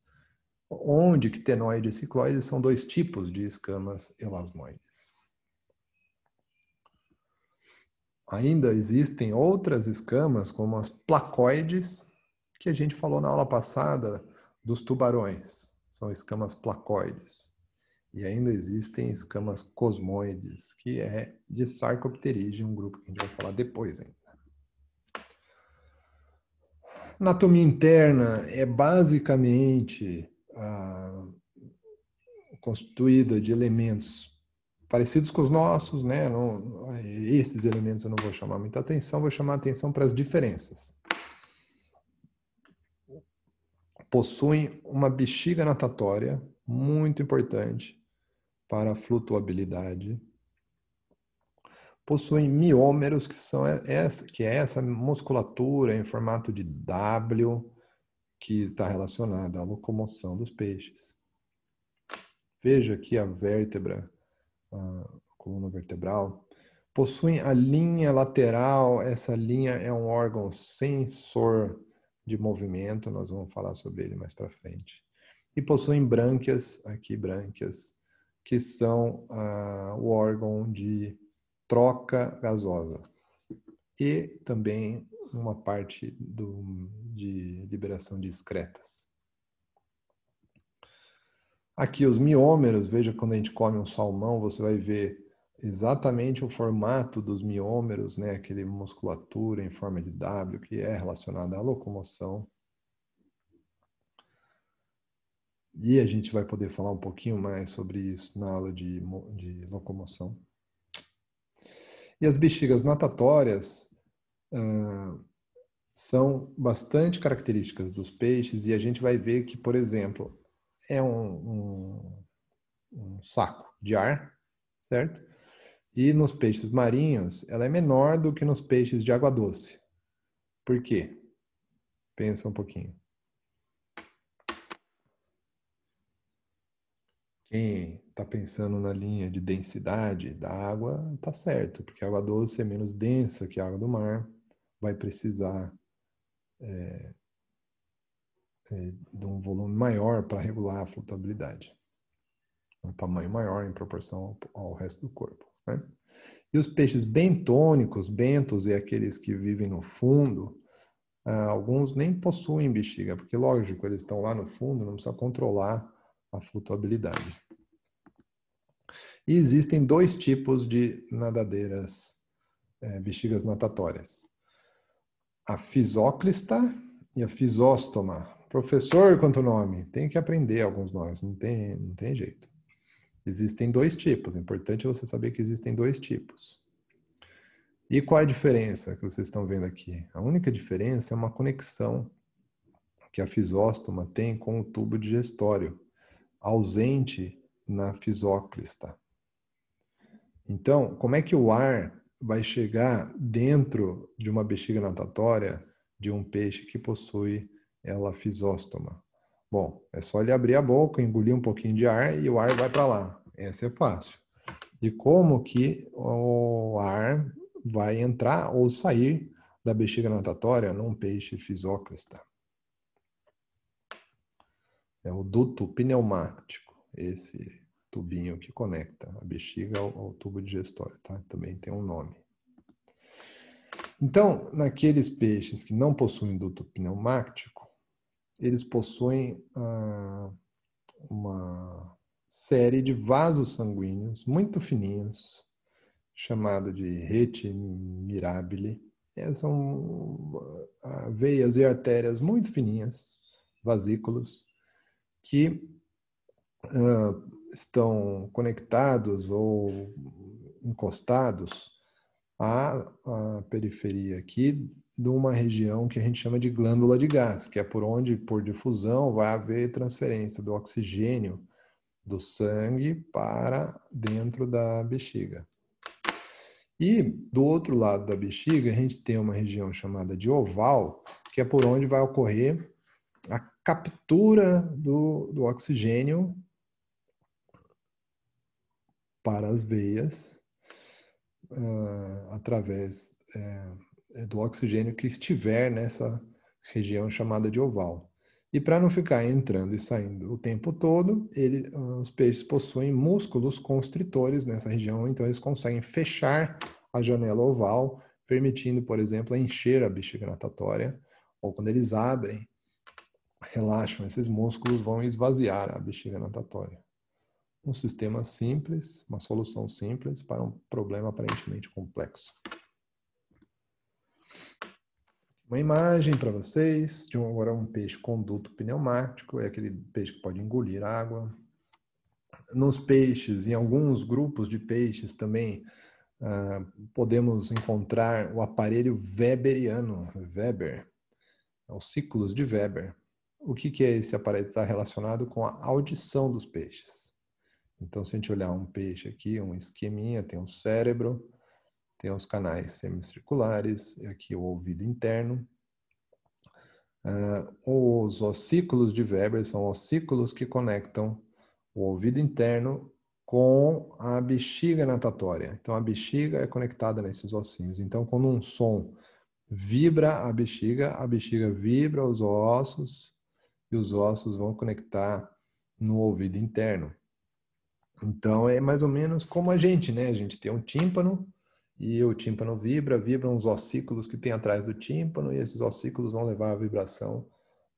Onde ctenoide e cicloide são dois tipos de escamas elasmoides. Ainda existem outras escamas, como as placoides, que a gente falou na aula passada dos tubarões. São escamas placoides. E ainda existem escamas cosmoides, que é de Sarcopterygia, um grupo que a gente vai falar depois ainda. Anatomia interna é basicamente ah, constituída de elementos parecidos com os nossos, né? Não, esses elementos eu não vou chamar muita atenção, vou chamar atenção para as diferenças. Possuem uma bexiga natatória muito importante, para a flutuabilidade. Possuem miômeros, que, são essa, que é essa musculatura em formato de W, que está relacionada à locomoção dos peixes. Veja aqui a vértebra, a coluna vertebral. Possuem a linha lateral, essa linha é um órgão sensor de movimento, nós vamos falar sobre ele mais para frente. E possuem brânquias, aqui brânquias, que são ah, o órgão de troca gasosa e também uma parte do, de liberação de excretas. Aqui os miômeros, veja quando a gente come um salmão, você vai ver exatamente o formato dos miômeros, né, aquele musculatura em forma de W que é relacionada à locomoção E a gente vai poder falar um pouquinho mais sobre isso na aula de, de locomoção. E as bexigas natatórias ah, são bastante características dos peixes, e a gente vai ver que, por exemplo, é um, um, um saco de ar, certo? E nos peixes marinhos, ela é menor do que nos peixes de água doce. Por quê? Pensa um pouquinho. Quem está pensando na linha de densidade da água, está certo, porque a água doce é menos densa que a água do mar, vai precisar é, é, de um volume maior para regular a flutuabilidade. Um tamanho maior em proporção ao, ao resto do corpo. Né? E os peixes bentônicos, bentos e aqueles que vivem no fundo, ah, alguns nem possuem bexiga, porque, lógico, eles estão lá no fundo, não precisa controlar a flutuabilidade. E existem dois tipos de nadadeiras, é, bexigas natatórias: a fisóclista e a fisóstoma. Professor, quanto nome? Tem que aprender alguns nomes, não tem, não tem jeito. Existem dois tipos, é importante é você saber que existem dois tipos. E qual é a diferença que vocês estão vendo aqui? A única diferença é uma conexão que a fisóstoma tem com o tubo digestório, ausente na fisóclista. Então, como é que o ar vai chegar dentro de uma bexiga natatória de um peixe que possui ela fisóstoma? Bom, é só ele abrir a boca, engolir um pouquinho de ar e o ar vai para lá. Essa é fácil. E como que o ar vai entrar ou sair da bexiga natatória num peixe fisócrista? É o duto pneumático, esse tubinho que conecta a bexiga ao, ao tubo digestório, tá? Também tem um nome. Então, naqueles peixes que não possuem duto pneumático, eles possuem ah, uma série de vasos sanguíneos muito fininhos, chamado de rete mirabile. são ah, veias e artérias muito fininhas, vasículos, que uh, estão conectados ou encostados à, à, periferia aqui de uma região que a gente chama de glândula de gás, que é por onde, por difusão, vai haver transferência do oxigênio do sangue para dentro da bexiga. E do outro lado da bexiga, a gente tem uma região chamada de oval, que é por onde vai ocorrer a captura do, do oxigênio para as veias uh, através eh, do oxigênio que estiver nessa região chamada de oval. E para não ficar entrando e saindo o tempo todo, ele, ah, os peixes possuem músculos constritores nessa região, então eles conseguem fechar a janela oval, permitindo, por exemplo, encher a bexiga natatória, ou quando eles abrem, relaxam esses músculos, vão esvaziar a bexiga natatória um sistema simples, uma solução simples para um problema aparentemente complexo. Uma imagem para vocês de agora um peixe conduto pneumático, é aquele peixe que pode engolir água. Nos peixes, em alguns grupos de peixes também, ah, podemos encontrar o aparelho weberiano, Weber, é os ciclos de Weber. O que, que é esse aparelho? Está relacionado com a audição dos peixes. Então, se a gente olhar um peixe aqui, um esqueminha, tem um cérebro, tem os canais semicirculares, aqui o ouvido interno. Uh, os ossículos de Weber são ossículos que conectam o ouvido interno com a bexiga natatória. Então, a bexiga é conectada nesses ossinhos. Então, quando um som vibra a bexiga, a bexiga vibra os ossos e os ossos vão conectar no ouvido interno. Então é mais ou menos como a gente, né? A gente tem um tímpano e o tímpano vibra, vibram os ossículos que tem atrás do tímpano e esses ossículos vão levar a vibração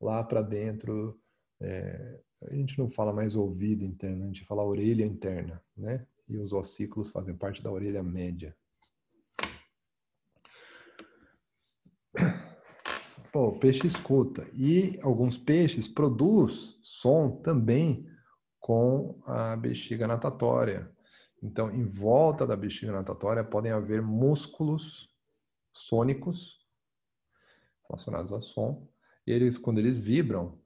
lá para dentro. É, a gente não fala mais ouvido interno, a gente fala orelha interna, né? E os ossículos fazem parte da orelha média. Bom, o peixe escuta e alguns peixes produz som também com a bexiga natatória. Então, em volta da bexiga natatória podem haver músculos sônicos relacionados a som. E eles, quando eles vibram,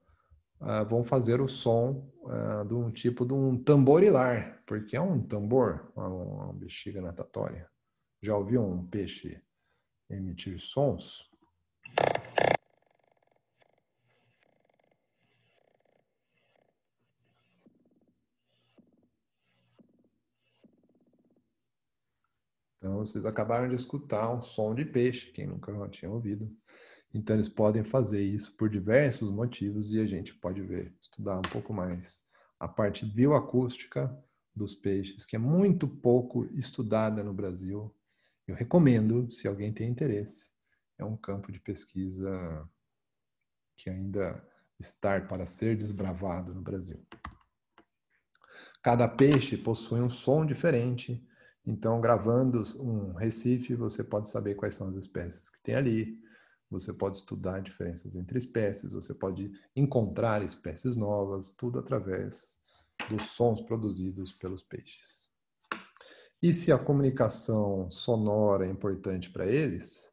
ah, vão fazer o som ah, de um tipo de um tamborilar, porque é um tambor, uma bexiga natatória. Já ouviu um peixe emitir sons? vocês acabaram de escutar um som de peixe, quem nunca tinha ouvido. Então, eles podem fazer isso por diversos motivos e a gente pode ver, estudar um pouco mais a parte bioacústica dos peixes, que é muito pouco estudada no Brasil. Eu recomendo, se alguém tem interesse. É um campo de pesquisa que ainda está para ser desbravado no Brasil. Cada peixe possui um som diferente então, gravando um Recife, você pode saber quais são as espécies que tem ali, você pode estudar diferenças entre espécies, você pode encontrar espécies novas, tudo através dos sons produzidos pelos peixes. E se a comunicação sonora é importante para eles,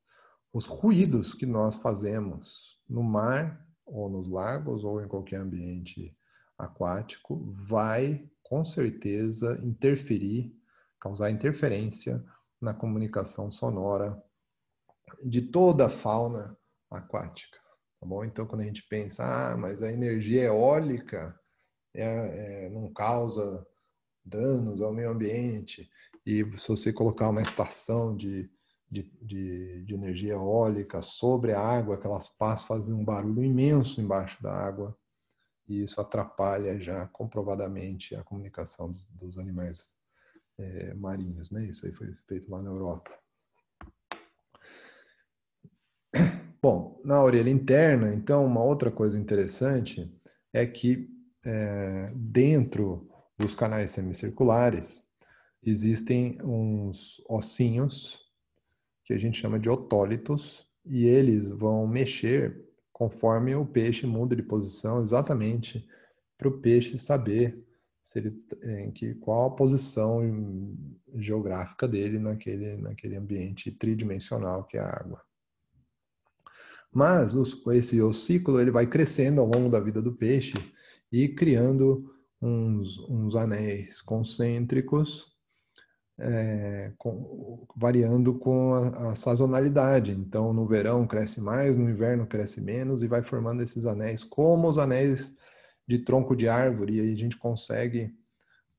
os ruídos que nós fazemos no mar, ou nos lagos, ou em qualquer ambiente aquático, vai com certeza interferir causar interferência na comunicação sonora de toda a fauna aquática. Tá bom? Então, quando a gente pensa, ah, mas a energia eólica é, é, não causa danos ao meio ambiente, e se você colocar uma estação de, de, de, de energia eólica sobre a água, aquelas pás fazem um barulho imenso embaixo da água, e isso atrapalha já comprovadamente a comunicação dos animais é, marinhos, né? Isso aí foi feito lá na Europa. Bom, na orelha interna, então, uma outra coisa interessante é que é, dentro dos canais semicirculares existem uns ossinhos que a gente chama de otólitos e eles vão mexer conforme o peixe muda de posição, exatamente para o peixe saber se ele é, em que qual a posição geográfica dele naquele naquele ambiente tridimensional que é a água. Mas os, esse ossículo ele vai crescendo ao longo da vida do peixe e criando uns, uns anéis concêntricos, é, com, variando com a, a sazonalidade. Então, no verão cresce mais, no inverno cresce menos e vai formando esses anéis, como os anéis de tronco de árvore, e aí a gente consegue,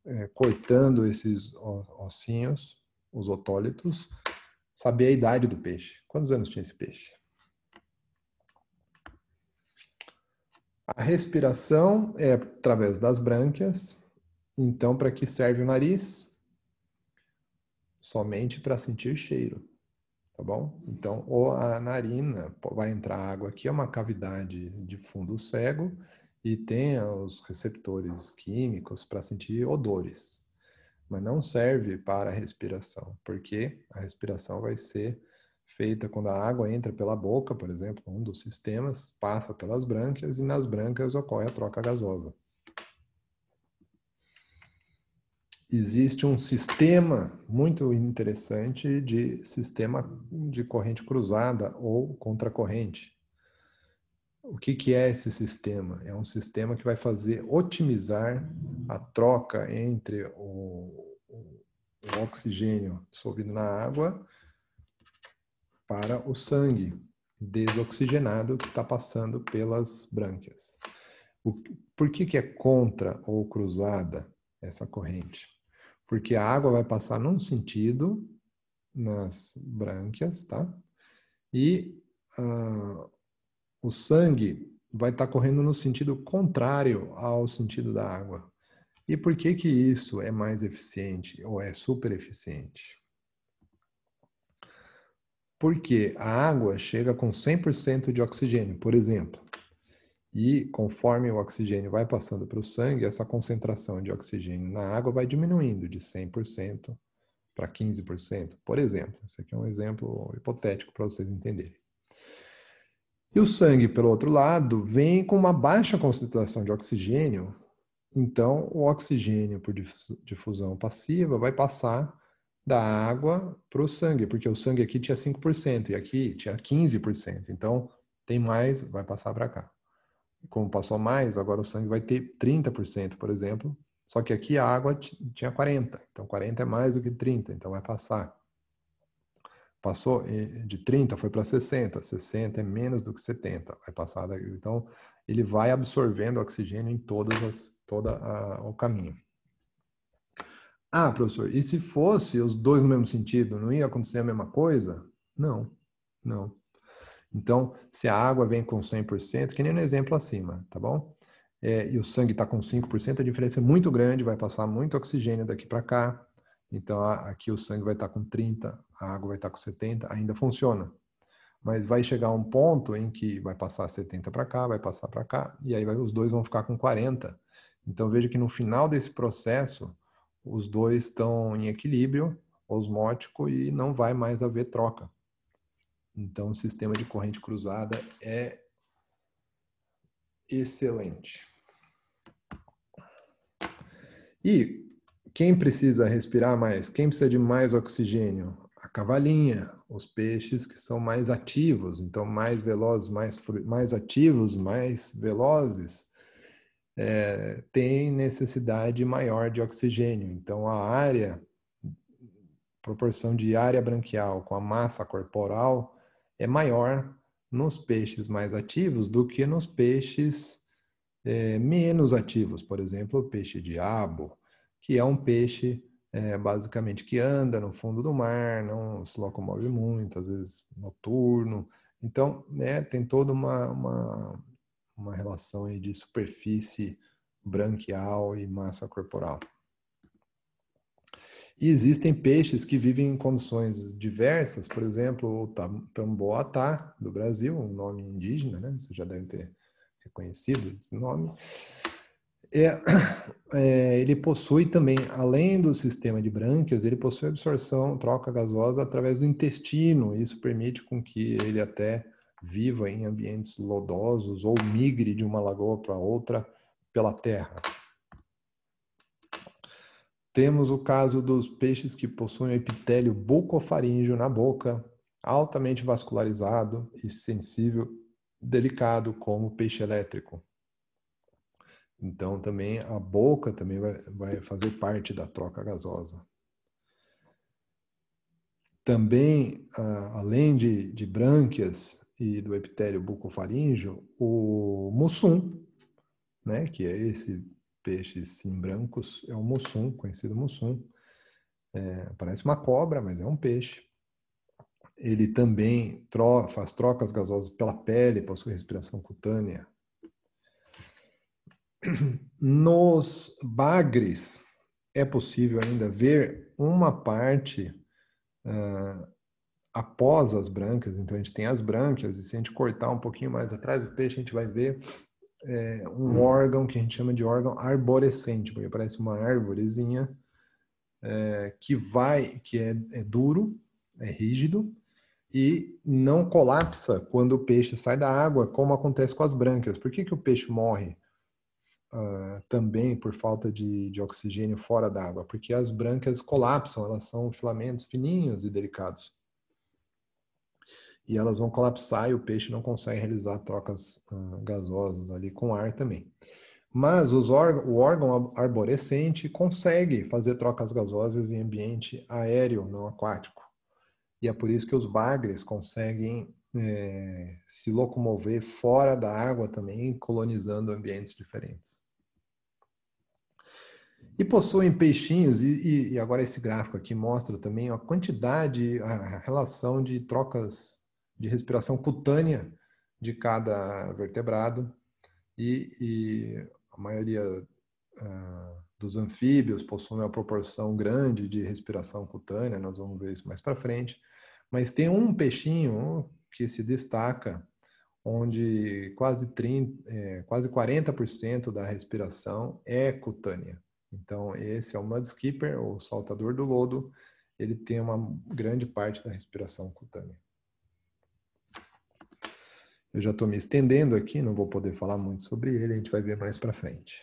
é, cortando esses ossinhos, os otólitos, saber a idade do peixe. Quantos anos tinha esse peixe? A respiração é através das brânquias. Então, para que serve o nariz? Somente para sentir cheiro, tá bom? Então, ou a narina vai entrar água aqui, é uma cavidade de fundo cego, e tem ah, os receptores químicos para sentir odores, mas não serve para a respiração, porque a respiração vai ser feita quando a água entra pela boca, por exemplo, um dos sistemas, passa pelas brânquias e nas brânquias ocorre a troca gasosa. Existe um sistema muito interessante de sistema de corrente cruzada ou contracorrente, o que, que é esse sistema? É um sistema que vai fazer otimizar a troca entre o, o oxigênio dissolvido na água para o sangue desoxigenado que está passando pelas brânquias. O, por que, que é contra ou cruzada essa corrente? Porque a água vai passar num sentido nas brânquias, tá? E uh, o sangue vai estar tá correndo no sentido contrário ao sentido da água. E por que que isso é mais eficiente ou é super eficiente? Porque a água chega com 100% de oxigênio, por exemplo. E conforme o oxigênio vai passando para o sangue, essa concentração de oxigênio na água vai diminuindo de 100% para 15%, por exemplo. Esse aqui é um exemplo hipotético para vocês entenderem. E o sangue, pelo outro lado, vem com uma baixa concentração de oxigênio. Então, o oxigênio por difusão passiva vai passar da água para o sangue, porque o sangue aqui tinha 5% e aqui tinha 15%. Então, tem mais, vai passar para cá. Como passou mais, agora o sangue vai ter 30%, por exemplo. Só que aqui a água tinha 40%. Então, 40% é mais do que 30%, então vai passar. Passou eh, de 30, foi para 60. 60 é menos do que 70. Vai passar daqui. Então, ele vai absorvendo oxigênio em todas as, todo o caminho. Ah, professor, e se fosse os dois no mesmo sentido, não ia acontecer a mesma coisa? Não, não. Então, se a água vem com 100%, que nem no exemplo acima, tá bom? É, e o sangue está com 5%, a diferença é muito grande, vai passar muito oxigênio daqui para cá, então, aqui o sangue vai estar com 30, a água vai estar com 70, ainda funciona. Mas vai chegar um ponto em que vai passar 70 para cá, vai passar para cá, e aí vai, os dois vão ficar com 40. Então, veja que no final desse processo, os dois estão em equilíbrio osmótico e não vai mais haver troca. Então, o sistema de corrente cruzada é excelente. E quem precisa respirar mais? Quem precisa de mais oxigênio? A cavalinha, os peixes que são mais ativos, então mais velozes, mais, mais ativos, mais velozes, é, tem necessidade maior de oxigênio. Então a área, proporção de área branquial com a massa corporal é maior nos peixes mais ativos do que nos peixes é, menos ativos, por exemplo, o peixe-diabo que é um peixe é, basicamente que anda no fundo do mar, não se locomove muito, às vezes noturno. Então, né, tem toda uma, uma, uma relação de superfície branquial e massa corporal. E existem peixes que vivem em condições diversas, por exemplo, o tamboatá do Brasil, um nome indígena, né? Vocês já devem ter reconhecido esse nome. É, é, ele possui também, além do sistema de brânquias, ele possui absorção, troca gasosa através do intestino. Isso permite com que ele até viva em ambientes lodosos ou migre de uma lagoa para outra pela terra. Temos o caso dos peixes que possuem epitélio bucofaríngeo na boca, altamente vascularizado e sensível, delicado como o peixe elétrico. Então também a boca também vai, vai fazer parte da troca gasosa. Também, uh, além de, de brânquias e do epitélio bucofaríngeo, o mossum, né, que é esse peixe sim brancos, é o mossum, conhecido mossum. É, parece uma cobra, mas é um peixe. Ele também tro faz trocas gasosas pela pele, sua respiração cutânea, nos bagres é possível ainda ver uma parte uh, após as brancas, então a gente tem as brancas, e se a gente cortar um pouquinho mais atrás do peixe, a gente vai ver é, um hum. órgão que a gente chama de órgão arborescente, porque parece uma árvorezinha é, que vai, que é, é duro, é rígido, e não colapsa quando o peixe sai da água, como acontece com as brancas. Por que, que o peixe morre? uh, também por falta de, de oxigênio fora da água, porque as brancas colapsam, elas são filamentos fininhos e delicados. E elas vão colapsar e o peixe não consegue realizar trocas uh, gasosas ali com ar também. Mas o órgão arborescente consegue fazer trocas gasosas em ambiente aéreo, não aquático. E é por isso que os bagres conseguem é, se locomover fora da água também, colonizando ambientes diferentes. E possuem peixinhos, e, e agora esse gráfico aqui mostra também a quantidade, a relação de trocas de respiração cutânea de cada vertebrado, e, e a maioria uh, dos anfíbios possuem uma proporção grande de respiração cutânea, nós vamos ver isso mais para frente, mas tem um peixinho, que se destaca, onde quase, 30, é, quase 40% da respiração é cutânea. Então, esse é o mudskipper, o saltador do lodo, ele tem uma grande parte da respiração cutânea. Eu já estou me estendendo aqui, não vou poder falar muito sobre ele, a gente vai ver mais para frente.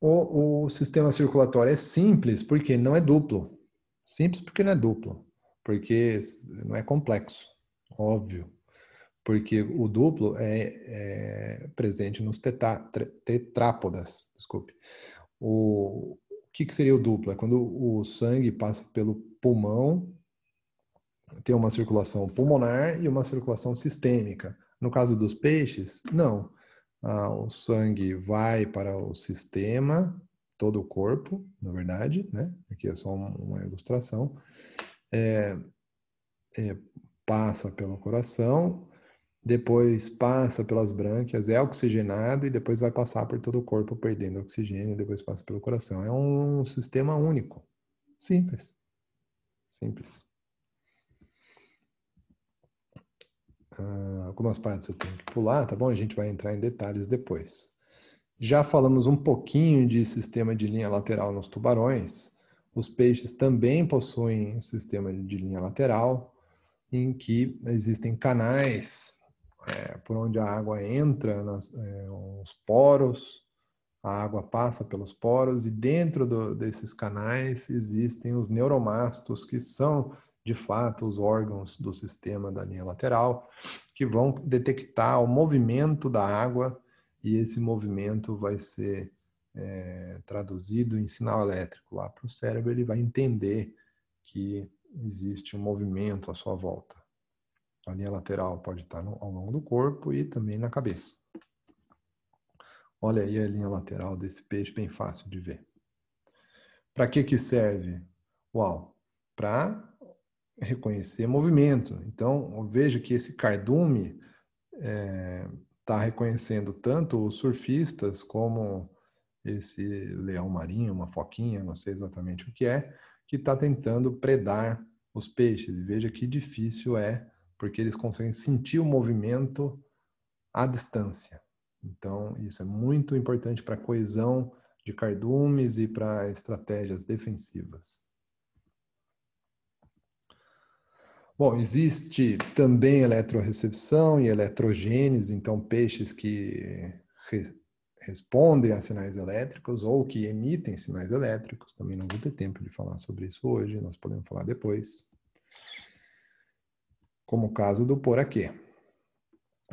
O, o, sistema circulatório é simples porque não é duplo. Simples porque não é duplo, porque não é complexo óbvio, porque o duplo é, é presente nos tetá, tetrápodas, desculpe. O, o que, que seria o duplo? É quando o sangue passa pelo pulmão, tem uma circulação pulmonar e uma circulação sistêmica. No caso dos peixes, não. Ah, o sangue vai para o sistema, todo o corpo, na verdade, né? Aqui é só uma ilustração. É, é, passa pelo coração, depois passa pelas brânquias, é oxigenado e depois vai passar por todo o corpo perdendo oxigênio, depois passa pelo coração. É um sistema único. Simples. Simples. Uh, algumas partes eu tenho que pular, tá bom? A gente vai entrar em detalhes depois. Já falamos um pouquinho de sistema de linha lateral nos tubarões. Os peixes também possuem um sistema de linha lateral em que existem canais é, por onde a água entra, é, os poros, a água passa pelos poros e dentro do, desses canais existem os neuromastos, que são de fato os órgãos do sistema da linha lateral, que vão detectar o movimento da água e esse movimento vai ser é, traduzido em sinal elétrico lá para o cérebro, ele vai entender que existe um movimento à sua volta. A linha lateral pode estar ao longo do corpo e também na cabeça. Olha aí a linha lateral desse peixe, bem fácil de ver. Para que, que serve? Uau, para reconhecer movimento. Então, veja que esse cardume está é, tá reconhecendo tanto os surfistas como esse leão marinho, uma foquinha, não sei exatamente o que é, que está tentando predar os peixes. E veja que difícil é, porque eles conseguem sentir o movimento à distância. Então, isso é muito importante para a coesão de cardumes e para estratégias defensivas. Bom, existe também eletrorecepção e eletrogênese, então peixes que respondem a sinais elétricos ou que emitem sinais elétricos. Também não vou ter tempo de falar sobre isso hoje, nós podemos falar depois. Como o caso do por aqui.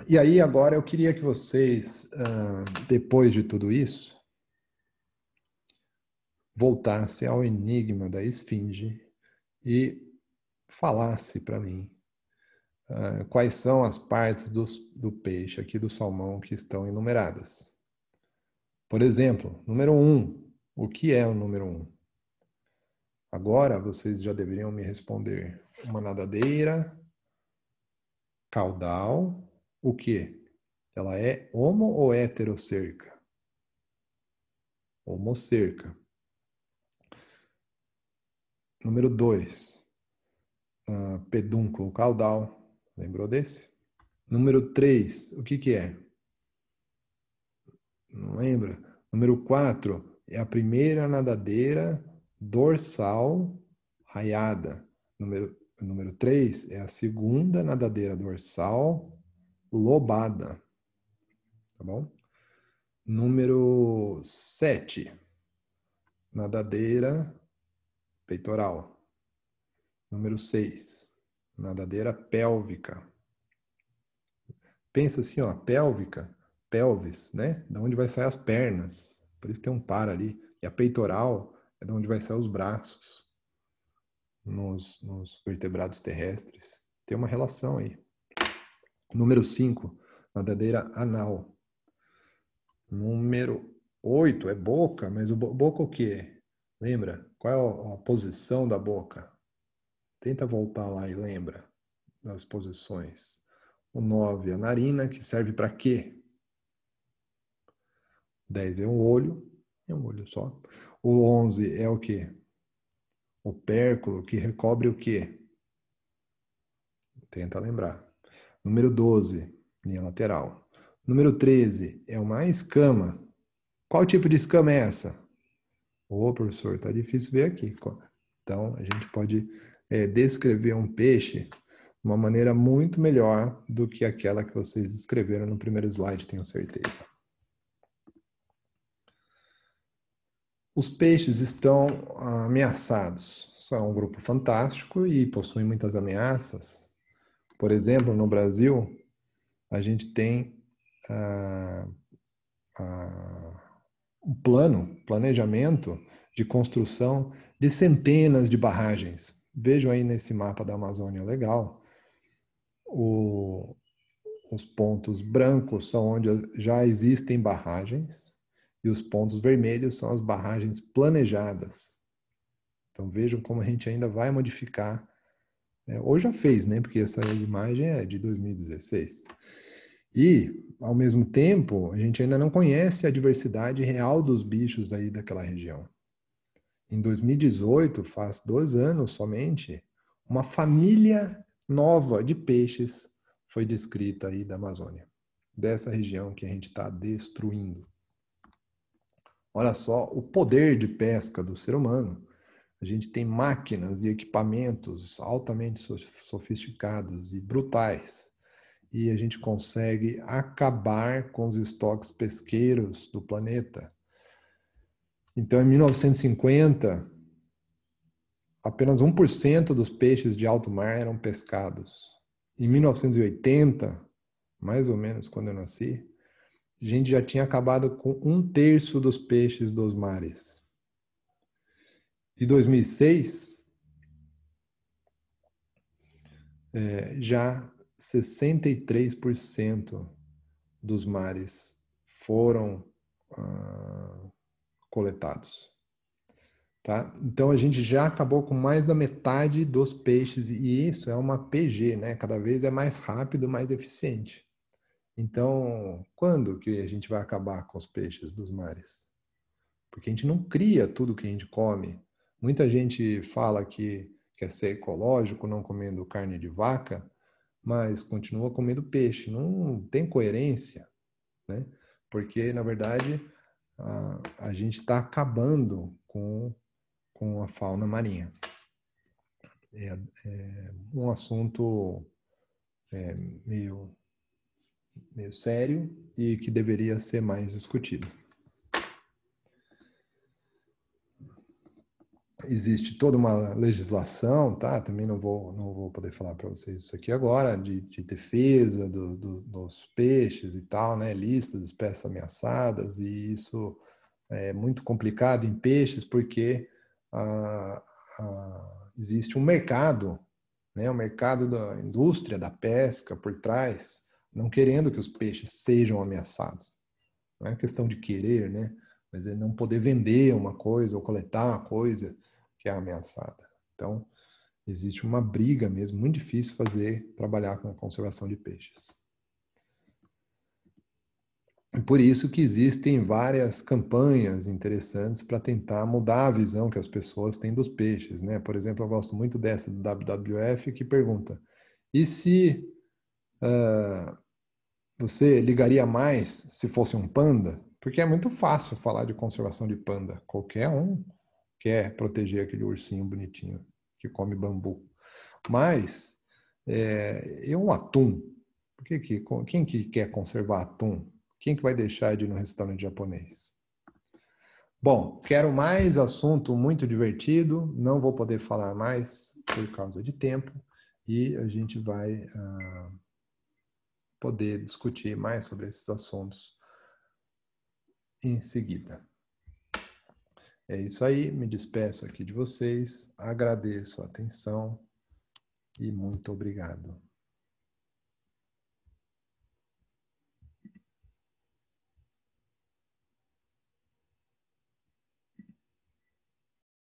E aí, agora eu queria que vocês, ah, depois de tudo isso, voltassem ao enigma da esfinge e falassem para mim ah, quais são as partes do, do peixe aqui do salmão que estão enumeradas. Por exemplo, número um, o que é o número um? Agora vocês já deveriam me responder uma nadadeira caudal, o que? Ela é homo ou heterocerca? Homocerca. Número 2, ah, pedúnculo caudal. Lembrou desse? Número 3, o que, que é? não lembra? Número 4 é a primeira nadadeira dorsal raiada. Número, número 3 é a segunda nadadeira dorsal lobada. Tá bom? Número 7, nadadeira peitoral. Número 6, nadadeira pélvica. Pensa assim, ó, pélvica pelvis, né? Da onde vai sair as pernas. Por isso tem um par ali. E a peitoral é da onde vai sair os braços. Nos, nos vertebrados terrestres. Tem uma relação aí. Número 5, nadadeira anal. Número 8 é boca, mas o bo boca o quê? Lembra? Qual é a posição da boca? Tenta voltar lá e lembra das posições. O 9, a narina, que serve para quê? 10 é um olho, é um olho só. O 11 é o quê? O pérculo que recobre o quê? Tenta lembrar. Número 12, linha lateral. Número 13 é uma escama. Qual tipo de escama é essa? Ô, oh, professor, tá difícil ver aqui. Então, a gente pode é, descrever um peixe de uma maneira muito melhor do que aquela que vocês descreveram no primeiro slide, tenho certeza. Os peixes estão ameaçados. São um grupo fantástico e possuem muitas ameaças. Por exemplo, no Brasil, a gente tem ah, ah, um plano, planejamento de construção de centenas de barragens. Vejam aí nesse mapa da Amazônia legal. O, os pontos brancos são onde já existem barragens e os pontos vermelhos são as barragens planejadas. Então vejam como a gente ainda vai modificar, né? ou já fez, né? porque essa imagem é de 2016. E, ao mesmo tempo, a gente ainda não conhece a diversidade real dos bichos aí daquela região. Em 2018, faz dois anos somente, uma família nova de peixes foi descrita aí da Amazônia, dessa região que a gente está destruindo. Olha só o poder de pesca do ser humano. A gente tem máquinas e equipamentos altamente sofisticados e brutais. E a gente consegue acabar com os estoques pesqueiros do planeta. Então, em 1950, apenas 1% dos peixes de alto mar eram pescados. Em 1980, mais ou menos quando eu nasci, a gente já tinha acabado com um terço dos peixes dos mares. E 2006, é, já 63% dos mares foram ah, coletados. Tá? Então a gente já acabou com mais da metade dos peixes, e isso é uma PG, né? cada vez é mais rápido, mais eficiente. Então, quando que a gente vai acabar com os peixes dos mares? Porque a gente não cria tudo que a gente come. Muita gente fala que quer ser ecológico não comendo carne de vaca, mas continua comendo peixe. Não tem coerência, né? Porque, na verdade, a, a gente está acabando com, com a fauna marinha. É, é um assunto é, meio meio sério e que deveria ser mais discutido. Existe toda uma legislação, tá? Também não vou, não vou poder falar para vocês isso aqui agora, de, de defesa do, do, dos peixes e tal, né? Listas de espécies ameaçadas, e isso é muito complicado em peixes porque ah, ah, existe um mercado, né? O mercado da indústria da pesca por trás não querendo que os peixes sejam ameaçados. Não é questão de querer, né? Mas ele é não poder vender uma coisa ou coletar uma coisa que é ameaçada. Então, existe uma briga mesmo, muito difícil fazer, trabalhar com a conservação de peixes. E por isso que existem várias campanhas interessantes para tentar mudar a visão que as pessoas têm dos peixes, né? Por exemplo, eu gosto muito dessa do WWF que pergunta: e se uh, você ligaria mais se fosse um panda? Porque é muito fácil falar de conservação de panda. Qualquer um quer proteger aquele ursinho bonitinho que come bambu. Mas é, e um atum? Que, que, quem que quer conservar atum? Quem que vai deixar de ir no restaurante japonês? Bom, quero mais assunto muito divertido. Não vou poder falar mais por causa de tempo. E a gente vai. Uh poder discutir mais sobre esses assuntos em seguida. É isso aí, me despeço aqui de vocês, agradeço a atenção e muito obrigado.